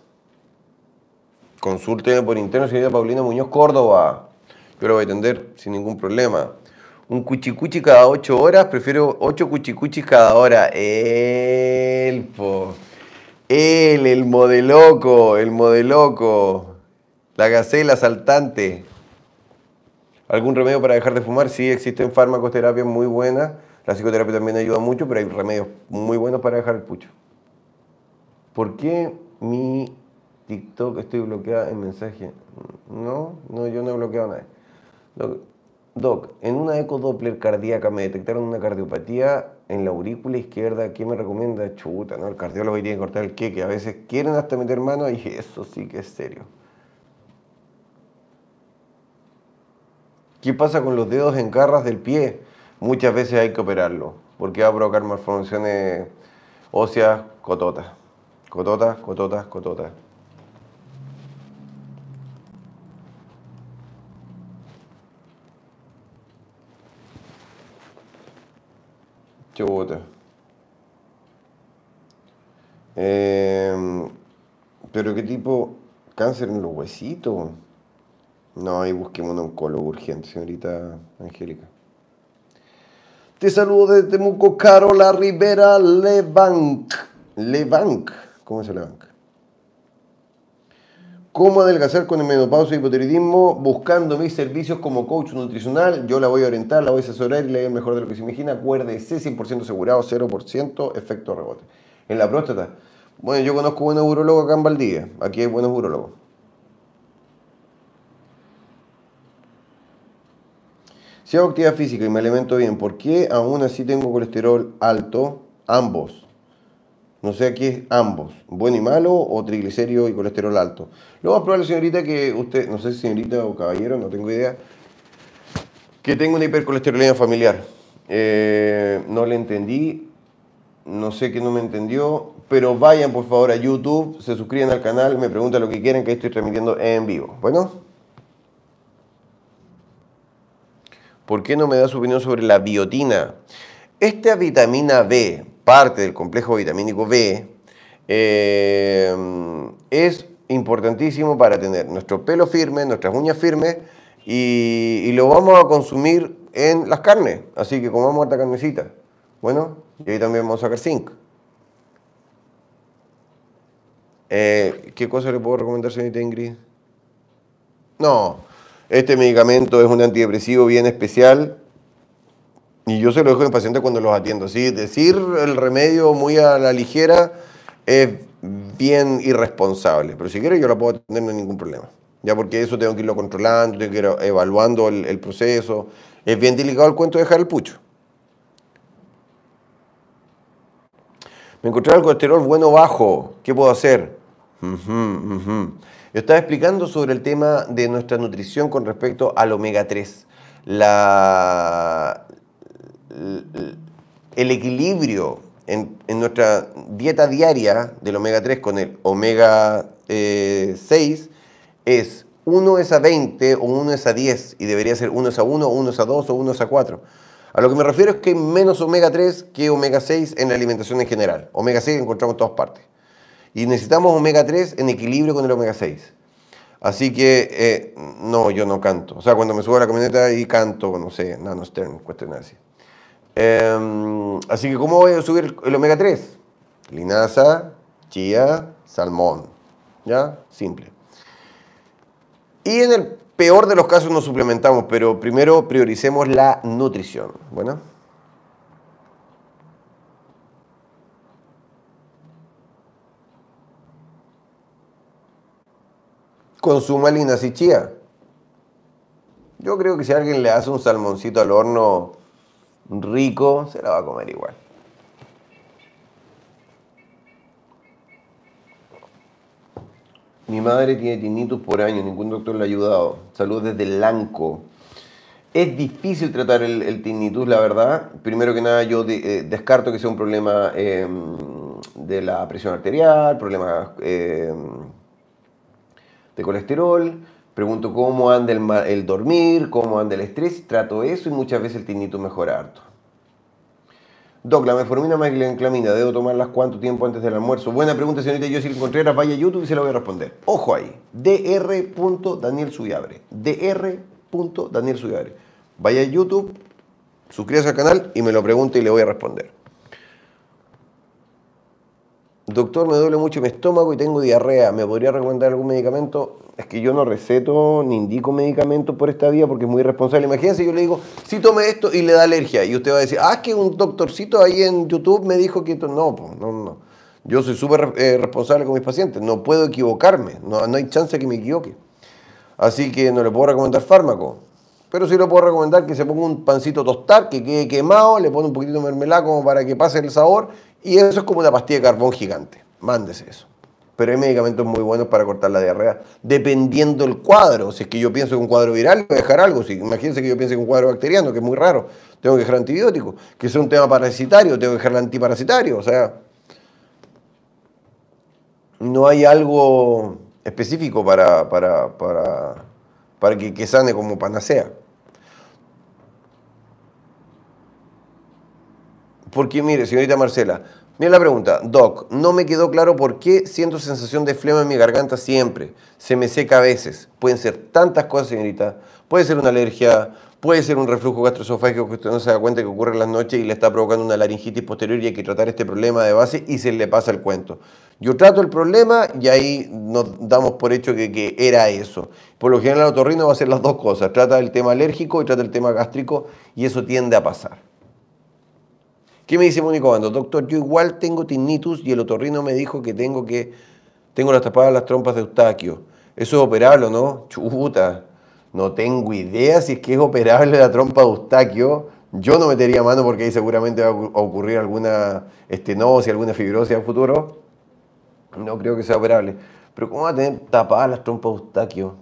consulte por interno, señorita Paulina Muñoz Córdoba. Yo lo voy a atender sin ningún problema un cuchicuchi cada ocho horas, prefiero ocho cuchicuchis cada hora. El, po. Él, el modeloco, el modeloco. La gacela saltante. ¿Algún remedio para dejar de fumar? Sí, existen farmacoterapias muy buenas. La psicoterapia también ayuda mucho, pero hay remedios muy buenos para dejar el pucho. ¿Por qué mi TikTok estoy bloqueada en mensaje? No, no, yo no he bloqueado nada. Doc, en una eco Doppler cardíaca me detectaron una cardiopatía en la aurícula izquierda. ¿Qué me recomienda? Chuta, ¿no? El cardiólogo tiene que cortar el queque. A veces quieren hasta meter mano y <laughs> eso sí que es serio. ¿Qué pasa con los dedos en garras del pie? Muchas veces hay que operarlo porque va a provocar malformaciones óseas cototas. Cototas, cototas, cototas. Pero qué tipo cáncer en los huesitos. No, ahí busquemos un oncólogo urgente, señorita Angélica. Te saludo desde Temuco, Carola Rivera Lebanc. Levank, ¿Cómo se llama? ¿Cómo adelgazar con el menopausia y hipotiroidismo? Buscando mis servicios como coach nutricional, yo la voy a orientar, la voy a asesorar y le voy mejor de lo que se imagina. Acuérdese, 100% asegurado, 0% efecto rebote. En la próstata, bueno, yo conozco buenos urologos acá en Valdivia. Aquí hay buenos urologos. Si hago actividad física y me alimento bien, ¿por qué aún así tengo colesterol alto? Ambos. No sé aquí es ambos, bueno y malo o triglicéridos y colesterol alto. Lo a la señorita, que usted, no sé señorita o caballero, no tengo idea, que tengo una hipercolesterolemia familiar. Eh, no le entendí, no sé que no me entendió, pero vayan por favor a YouTube, se suscriban al canal, me preguntan lo que quieren, que estoy transmitiendo en vivo. Bueno. ¿Por qué no me da su opinión sobre la biotina? Esta vitamina B parte del complejo vitamínico B, eh, es importantísimo para tener nuestro pelo firme, nuestras uñas firmes y, lo vamos a consumir en las carnes. Así que comamos esta carnecita. Bueno, y ahí también vamos a sacar zinc. Eh, ¿Qué cosa le puedo recomendar, señorita Ingrid? No, este medicamento es un antidepresivo bien especial y yo se lo dejo a mis pacientes cuando los atiendo. Decir el remedio muy a la ligera es bien irresponsable, pero si quiero yo la puedo atender, no hay ningún problema. Ya porque eso tengo que irlo controlando, tengo que ir evaluando el, proceso. Es bien delicado el cuento de dejar el pucho. Me encontré el colesterol bueno bajo, ¿qué puedo hacer? estaba explicando sobre el tema de nuestra nutrición con respecto al omega 3. La, el equilibrio en, nuestra dieta diaria del omega 3 con el omega 6 eh, es 1 es a 20 o 1 es a 10 y debería ser 1 es a 1, 1 es a 2 o 1 es a 4. A lo que me refiero es que hay menos omega 3 que omega 6 en la alimentación en general. Omega 6 encontramos en todas partes. Y necesitamos omega 3 en equilibrio con el omega 6. Así que, eh, no, yo no canto. O sea, cuando me subo a la camioneta y canto, no sé, no nanostern, cuestión así. Em, así que, ¿cómo voy a subir el omega 3? Linaza, chía, salmón. ¿Ya? Simple. Y en el peor de los casos nos suplementamos, pero primero prioricemos la nutrición. Bueno. Consuma linaza y chía. Yo creo que si alguien le hace un salmoncito al horno rico, se la va a comer igual. Mi madre tiene tinnitus por año, ningún doctor le ha ayudado. Salud desde Lanco. Es difícil tratar el, tinnitus, la verdad. Primero que nada, yo eh, descarto que sea un problema em, de la presión arterial, problemas em, de colesterol. Pregunto cómo anda el, dormir, cómo anda el estrés, trato eso y muchas veces el tinito mejora harto. Doc, la meformina más glenclamina, ¿debo tomarlas cuánto tiempo antes del almuerzo? Buena pregunta, señorita Yo encontré Contreras, vaya a YouTube y se la voy a responder. Ojo ahí, daniel Suyabre. Vaya a YouTube, suscríbase al canal y me lo pregunte y le voy a responder doctor, me duele mucho mi estómago y tengo diarrea, ¿me podría recomendar algún medicamento? Es que yo no receto ni indico medicamentos por esta vía porque es muy irresponsable. Imagínense, yo le digo, si tome esto y le da alergia. Y usted va a decir, ah, es que un doctorcito ahí en YouTube me dijo que esto. No, no, no. Yo soy súper eh, responsable con mis pacientes. No puedo equivocarme. No, no hay chance que me equivoque. Así que no le puedo recomendar fármaco. Pero sí le puedo recomendar que se ponga un pancito tostar, que quede quemado, le pone un poquito de mermelada como para que pase el sabor y eso es como una pastilla de carbón gigante. Mándese eso. Pero hay medicamentos muy buenos para cortar la diarrea, dependiendo el cuadro. Si es que yo pienso que un cuadro viral, voy a dejar algo. Si, imagínense que yo pienso que un cuadro bacteriano, que es muy raro, tengo que dejar antibiótico Que es un tema parasitario, tengo que dejar antiparasitario. O sea, no hay algo específico para, para, para, que sane como panacea. Porque mire, señorita Marcela, mire la pregunta, Doc, no me quedó claro por qué siento sensación de flema en mi garganta siempre, se me seca a veces. Pueden ser tantas cosas, señorita. Puede ser una alergia, puede ser un reflujo gastroesofágico que usted no se da cuenta que ocurre en las noches y le está provocando una laringitis posterior y hay que tratar este problema de base y se le pasa el cuento. Yo trato el problema y ahí nos damos por hecho que, era eso. Por lo general el otorrino va a hacer las dos cosas, trata el tema alérgico y trata el tema gástrico y eso tiende a pasar. ¿Qué me dice Mónico Bando? Doctor, yo igual tengo tinnitus y el otorrino me dijo que tengo que. Tengo las tapadas las trompas de Eustaquio. ¿Eso es operable o no? Chuta, no tengo idea si es que es operable la trompa de Eustaquio. Yo no metería mano porque ahí seguramente va a ocurrir alguna estenosis, alguna fibrosis el futuro. No creo que sea operable. Pero ¿cómo va a tener tapadas las trompas de Eustaquio?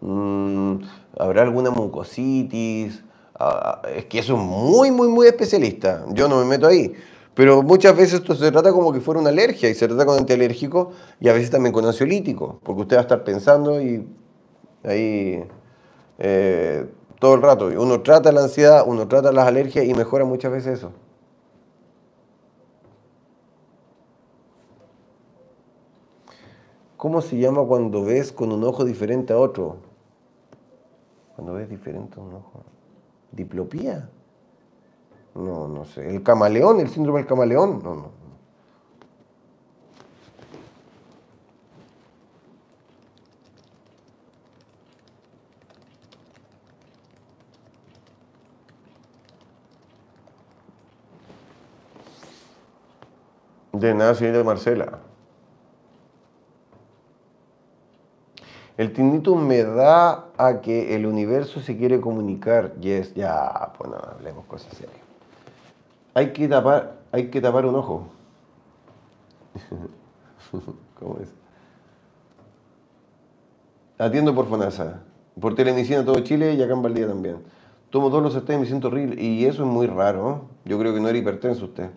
Mm, ¿Habrá alguna mucositis? es que eso es muy, muy, muy especialista. Yo no me meto ahí. Pero muchas veces esto se trata como que fuera una alergia y se trata con antialérgico y a veces también con ansiolítico, porque usted va a estar pensando y ahí eh, todo el rato. Uno trata la ansiedad, uno trata las alergias y mejora muchas veces eso. ¿Cómo se llama cuando ves con un ojo diferente a otro? Cuando ves diferente a un ojo. ¿Diplopía? No, no sé. ¿El camaleón? ¿El síndrome del camaleón? No, no. De nada, de Marcela. El tinnitus me da a que el universo se quiere comunicar. Yes, ya, pues no, hablemos cosas serias. Hay que tapar, hay que tapar un ojo. <laughs> ¿Cómo es? Atiendo por FONASA, por a todo Chile y acá en Valdía también. Tomo todos los estés y me siento horrible. Y eso es muy raro. ¿eh? Yo creo que no era hipertenso usted.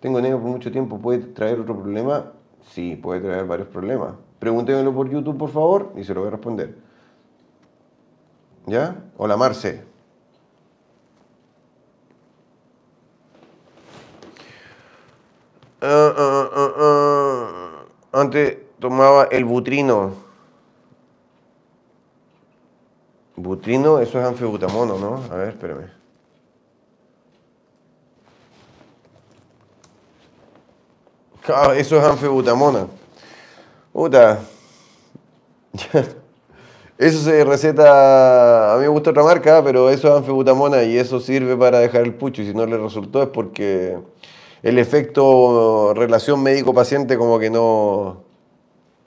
Tengo negro por mucho tiempo, puede traer otro problema sí, puede traer varios problemas. Pregúntenmelo por YouTube, por favor, y se lo voy a responder. ¿Ya? Hola, Marce. Ah, ah, ah, Antes tomaba el butrino. Butrino, eso es anfebutamono, ¿no? A ver, espérame. eso es anfebutamona. Puta. <laughs> Eso se receta, a mí me gusta otra marca, pero eso es anfebutamona y eso sirve para dejar el pucho. Y si no le resultó es porque el efecto relación médico-paciente como que no,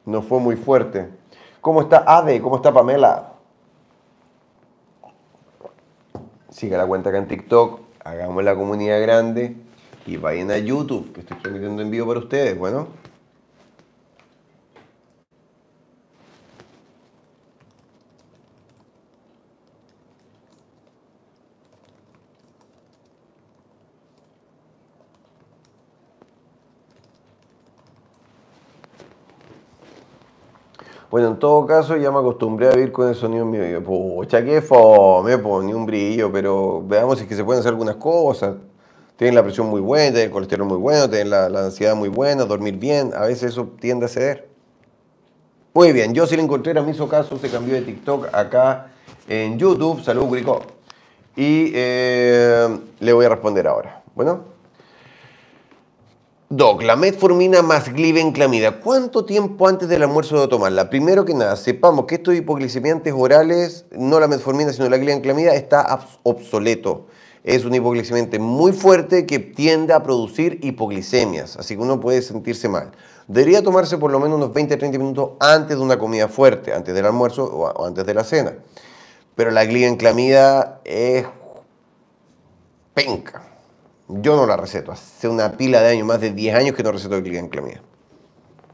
no fue muy fuerte. ¿Cómo está Ade? ¿Cómo está Pamela? Siga la cuenta acá en TikTok, hagamos la comunidad grande. Y vayan a YouTube, que estoy transmitiendo en vivo para ustedes, bueno. Bueno, en todo caso ya me acostumbré a vivir con el sonido en mi oído. Pucha, qué fome, un brillo, pero veamos si es que se pueden hacer algunas cosas tienen la presión muy buena, tienen el colesterol muy bueno, tienen la, ansiedad muy buena, dormir bien, a veces eso tiende a ceder. Muy bien, yo le encontré me hizo caso, se cambió de TikTok acá en YouTube, salud grico. Y eh, le voy a responder ahora. Bueno. Doc, la metformina más glibenclamida, ¿cuánto tiempo antes del almuerzo de tomarla? Primero que nada, sepamos que estos hipoglicemiantes orales, no la metformina sino la glibenclamida, está obsoleto es un hipoglicemia muy fuerte que tiende a producir hipoglicemias, así que uno puede sentirse mal. Debería tomarse por lo menos unos 20-30 minutos antes de una comida fuerte, antes del almuerzo o antes de la cena. Pero la glibenclamida es penca. Yo no la receto. Hace una pila de años, más de 10 años que no receto glibenclamida.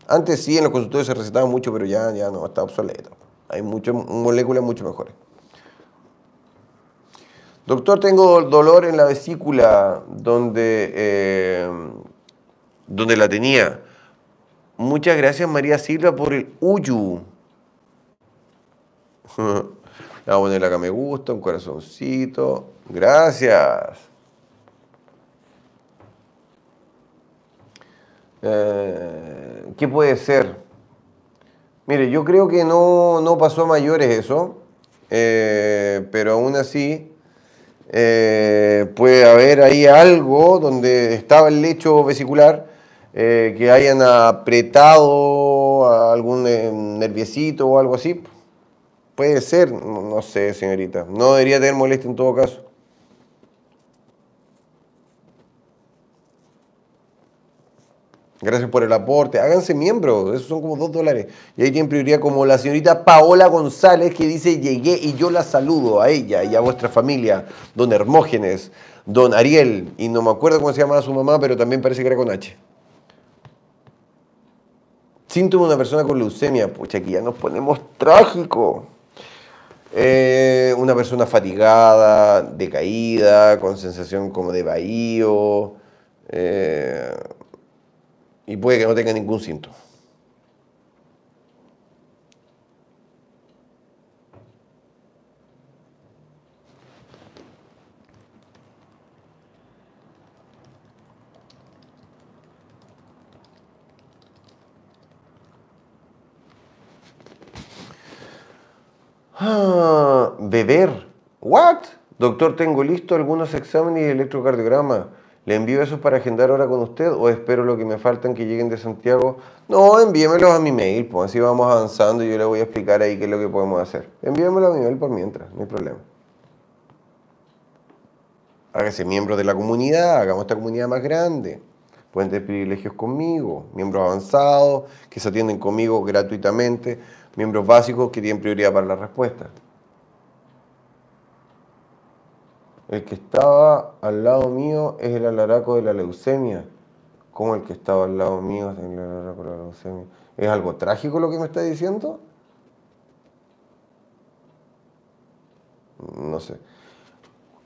Antes sí, en los consultorios se recetaba mucho, pero ya, ya no, está obsoleto. Hay muchas moléculas mucho mejores. Doctor, tengo dolor en la vesícula donde, eh, donde la tenía. Muchas gracias María Silva por el Uyu. Vamos a poner acá me gusta, un corazoncito. Gracias. Eh, ¿Qué puede ser? Mire, yo creo que no, pasó a mayores eso, eh, pero aún así eh, puede haber ahí algo donde estaba el lecho vesicular, eh, que hayan apretado algún eh, nerviecito o algo así. Puede ser, no sé, señorita. No debería tener molestia en todo caso. Gracias por el aporte. Háganse miembro. esos son como dos dólares. Y ahí tiene prioridad como la señorita Paola González que dice llegué y yo la saludo a ella y a vuestra familia, don Hermógenes, don Ariel, y no me acuerdo cómo se llamaba su mamá, pero también parece que era con H. Síntoma de una persona con leucemia, pucha, aquí ya nos ponemos trágico. Eh, una persona fatigada, decaída, con sensación como de bahío. Eh, y puede que no tenga ningún síntoma. Ah, beber. What? Doctor, tengo listo algunos exámenes y electrocardiograma. ¿Le envío eso para agendar ahora con usted o espero lo que me faltan que lleguen de Santiago? No, envíemelos a mi mail, pues así vamos avanzando y yo le voy a explicar ahí qué es lo que podemos hacer. Envíemelo a mi mail por mientras, no hay problema. Hágase miembros de la comunidad, hagamos esta comunidad más grande. Pueden tener privilegios conmigo, miembros avanzados que se atienden conmigo gratuitamente, miembros básicos que tienen prioridad para la respuesta. El que estaba al lado mío es el alaraco de la leucemia. ¿cómo el que estaba al lado mío es el alaraco de la leucemia. ¿Es algo trágico lo que me está diciendo? No sé.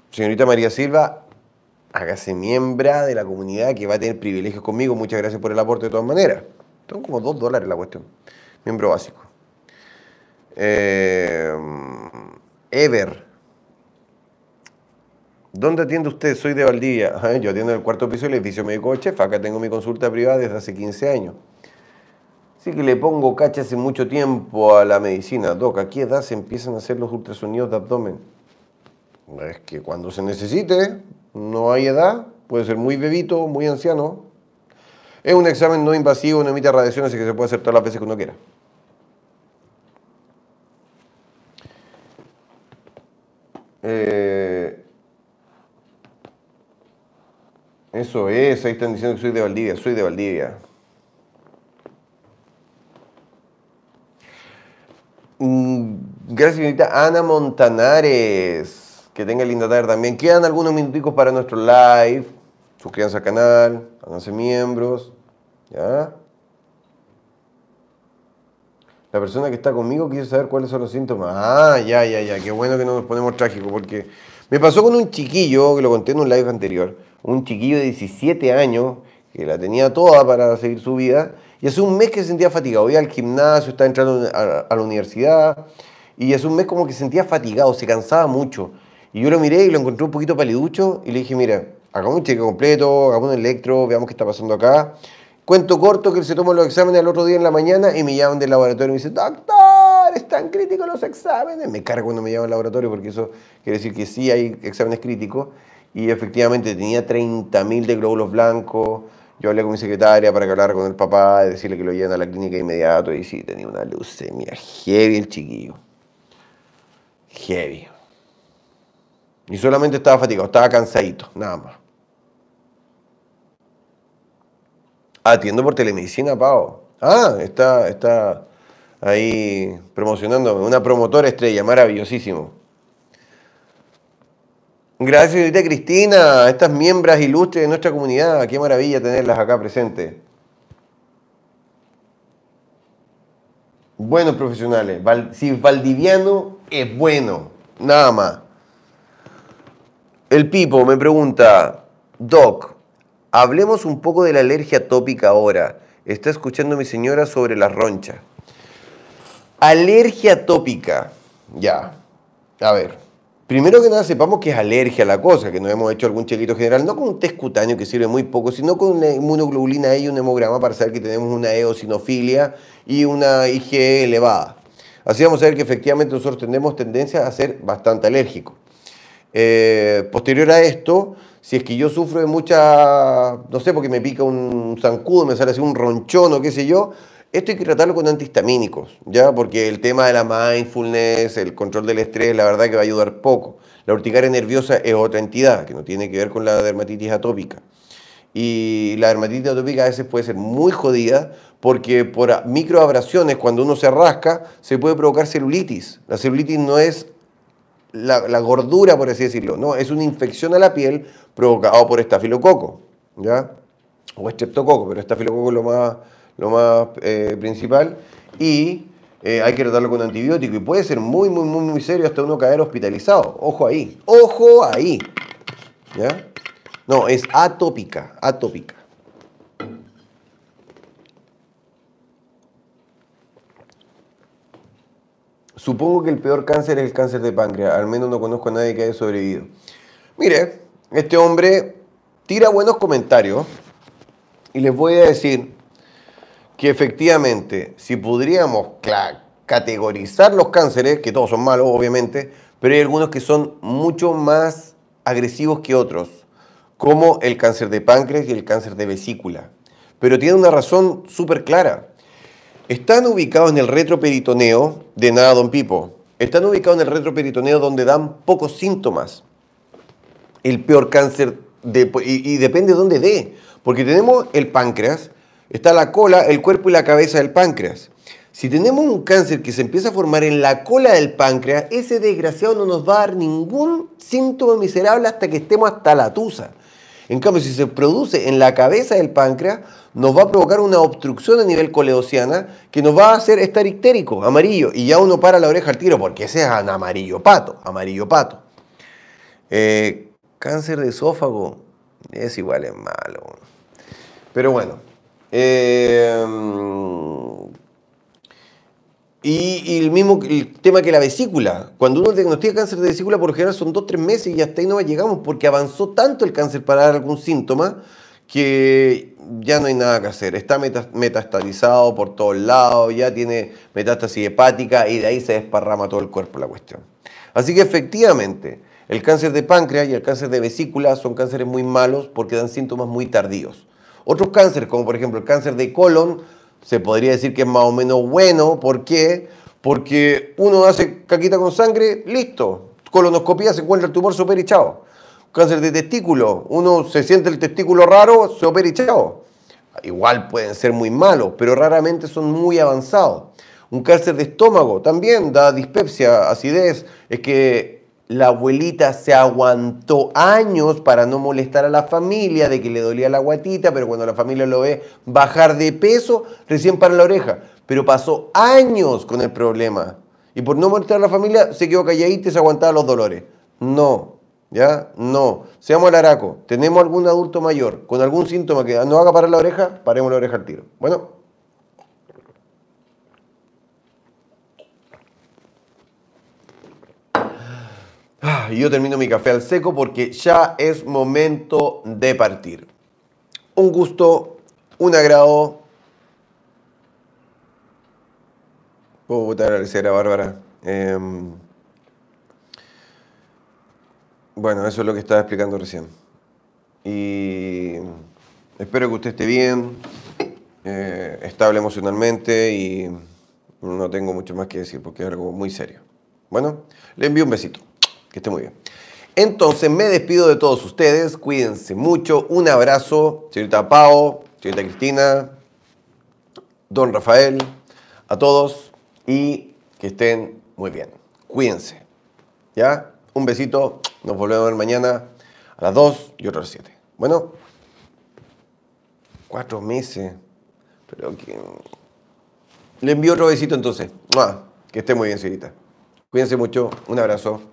Señorita María Silva, hágase miembro de la comunidad que va a tener privilegios conmigo. Muchas gracias por el aporte de todas maneras. son como dos dólares la cuestión. Miembro básico. Eh, Ever ¿Dónde atiende usted? Soy de Valdivia. <laughs> yo atiendo en el cuarto piso del edificio médico de chef. Acá tengo mi consulta privada desde hace 15 años. Sí que le pongo cacha hace mucho tiempo a la medicina. Doc, ¿a qué edad se empiezan a hacer los ultrasonidos de abdomen? Es que cuando se necesite, no hay edad. Puede ser muy bebito, muy anciano. Es un examen no invasivo, no emite radiaciones, que se puede hacer todas las veces que uno quiera. Eh Eso es, ahí están diciendo que soy de Valdivia, soy de Valdivia. Mm, gracias, señorita Ana Montanares. Que tenga linda tarde también. Quedan algunos minuticos para nuestro live. Suscríbanse al canal, háganse miembros. ¿Ya? La persona que está conmigo quiere saber cuáles son los síntomas. Ah, ya, ya, ya. Qué bueno que no nos ponemos trágicos porque me pasó con un chiquillo que lo conté en un live anterior un chiquillo de 17 años que la tenía toda para seguir su vida, y hace un mes que sentía fatigado, iba al gimnasio, estaba entrando a, la universidad, y hace un mes como que sentía fatigado, se cansaba mucho. Y yo lo miré y lo encontré un poquito paliducho, y le dije, mira, hagamos un cheque completo, hagamos un electro, veamos qué está pasando acá. Cuento corto que él se tomó los exámenes el otro día en la mañana y me llaman del laboratorio y me dicen, doctor, están críticos los exámenes. Me cargo cuando me llaman al laboratorio porque eso quiere decir que sí hay exámenes críticos y efectivamente tenía 30.000 de glóbulos blancos. Yo hablé con mi secretaria para que hablara con el papá, y decirle que lo lleven a la clínica inmediato y sí, tenía una leucemia heavy el chiquillo. Heavy. Y solamente estaba fatigado, estaba cansadito, nada más. Atiendo por telemedicina, Pau. Ah, está, está ahí promocionándome. Una promotora estrella, maravillosísimo. Gracias, señorita Cristina, estas miembros ilustres de nuestra comunidad. Qué maravilla tenerlas acá presentes. Buenos profesionales. si Valdiviano es bueno, nada más. El Pipo me pregunta, Doc, hablemos un poco de la alergia tópica ahora. Está escuchando mi señora sobre la roncha. Alergia tópica. Ya. A ver. Primero que nada, sepamos que es alergia a la cosa, que no hemos hecho algún chequito general, no con un test cutáneo que sirve muy poco, sino con una inmunoglobulina e y un hemograma para saber que tenemos una eosinofilia y una IgE elevada. Así vamos a ver que efectivamente nosotros tenemos tendencia a ser bastante alérgicos. Eh, posterior a esto, si es que yo sufro de mucha, no sé, porque me pica un zancudo, me sale así un ronchón o qué sé yo, esto hay que tratarlo con antihistamínicos, ¿ya? Porque el tema de la mindfulness, el control del estrés, la verdad que va a ayudar poco. La urticaria nerviosa es otra entidad que no tiene que ver con la dermatitis atópica. Y la dermatitis atópica a veces puede ser muy jodida porque por microabrasiones, cuando uno se rasca, se puede provocar celulitis. La celulitis no es la, gordura, por así decirlo, no, es una infección a la piel provocada por estafilococo, ¿ya? O estreptococo, pero estafilococo es lo más lo más eh, principal, y eh, hay que tratarlo con antibiótico y puede ser muy, muy, muy, muy serio hasta uno caer hospitalizado. Ojo ahí, ojo ahí. ¿Ya? No, es atópica, atópica. Supongo que el peor cáncer es el cáncer de páncreas, al menos no conozco a nadie que haya sobrevivido. Mire, este hombre tira buenos comentarios y les voy a decir que efectivamente, si podríamos categorizar los cánceres, que todos son malos obviamente, pero hay algunos que son mucho más agresivos que otros, como el cáncer de páncreas y el cáncer de vesícula. Pero tiene una razón súper clara. Están ubicados en el retroperitoneo de nada, don Pipo. Están ubicados en el retroperitoneo donde dan pocos síntomas. El peor cáncer, y, y depende de dónde dé. Porque tenemos el páncreas, está la cola, el cuerpo y la cabeza del páncreas. Si tenemos un cáncer que se empieza a formar en la cola del páncreas, ese desgraciado no nos va a dar ningún síntoma miserable hasta que estemos hasta la tusa. En cambio, si se produce en la cabeza del páncreas, nos va a provocar una obstrucción a nivel coleociana que nos va a hacer estar histérico amarillo, y ya uno para la oreja al tiro, porque ese es amarillo pato, amarillo pato. Eh, cáncer de esófago es igual, es malo. Pero bueno, Em, y, el mismo el tema que la vesícula. Cuando uno diagnostica cáncer de vesícula, por lo general son o tres meses y hasta ahí no llegamos porque avanzó tanto el cáncer para dar algún síntoma que ya no hay nada que hacer. Está metastatizado por todos lados, ya tiene metástasis hepática y de ahí se desparrama todo el cuerpo la cuestión. Así que efectivamente, el cáncer de páncreas y el cáncer de vesícula son cánceres muy malos porque dan síntomas muy tardíos. Otros cánceres, como por ejemplo el cáncer de colon, se podría decir que es más o menos bueno. ¿Por qué? Porque uno hace caquita con sangre, listo. Colonoscopía, se encuentra el tumor, super opera Cáncer de testículo, uno se siente el testículo raro, super opera Igual pueden ser muy malos, pero raramente son muy avanzados. Un cáncer de estómago también da dispepsia, acidez, es que la abuelita se aguantó años para no molestar a la familia de que le dolía la guatita, pero cuando la familia lo ve bajar de peso, recién para la oreja. Pero pasó años con el problema. Y por no molestar a la familia, se quedó calladita y se aguantaba los dolores. No, ¿ya? No. Seamos el araco. Tenemos algún adulto mayor con algún síntoma que no haga parar la oreja, paremos la oreja al tiro. Bueno. Ah, y yo termino mi café al seco porque ya es momento de partir. Un gusto, un agrado. Puedo votar a Bárbara. Em, bueno, eso es lo que estaba explicando recién. Y espero que usted esté bien, eh, estable emocionalmente y no tengo mucho más que decir porque es algo muy serio. Bueno, le envío un besito. Que esté muy bien. Entonces me despido de todos ustedes. Cuídense mucho. Un abrazo, señorita Pau, señorita Cristina, don Rafael, a todos y que estén muy bien. Cuídense. ¿Ya? Un besito. Nos volvemos a ver mañana a las 2 y las 7. Bueno, cuatro meses. Pero que... Le envío otro besito entonces. va Que esté muy bien, señorita. Cuídense mucho. Un abrazo.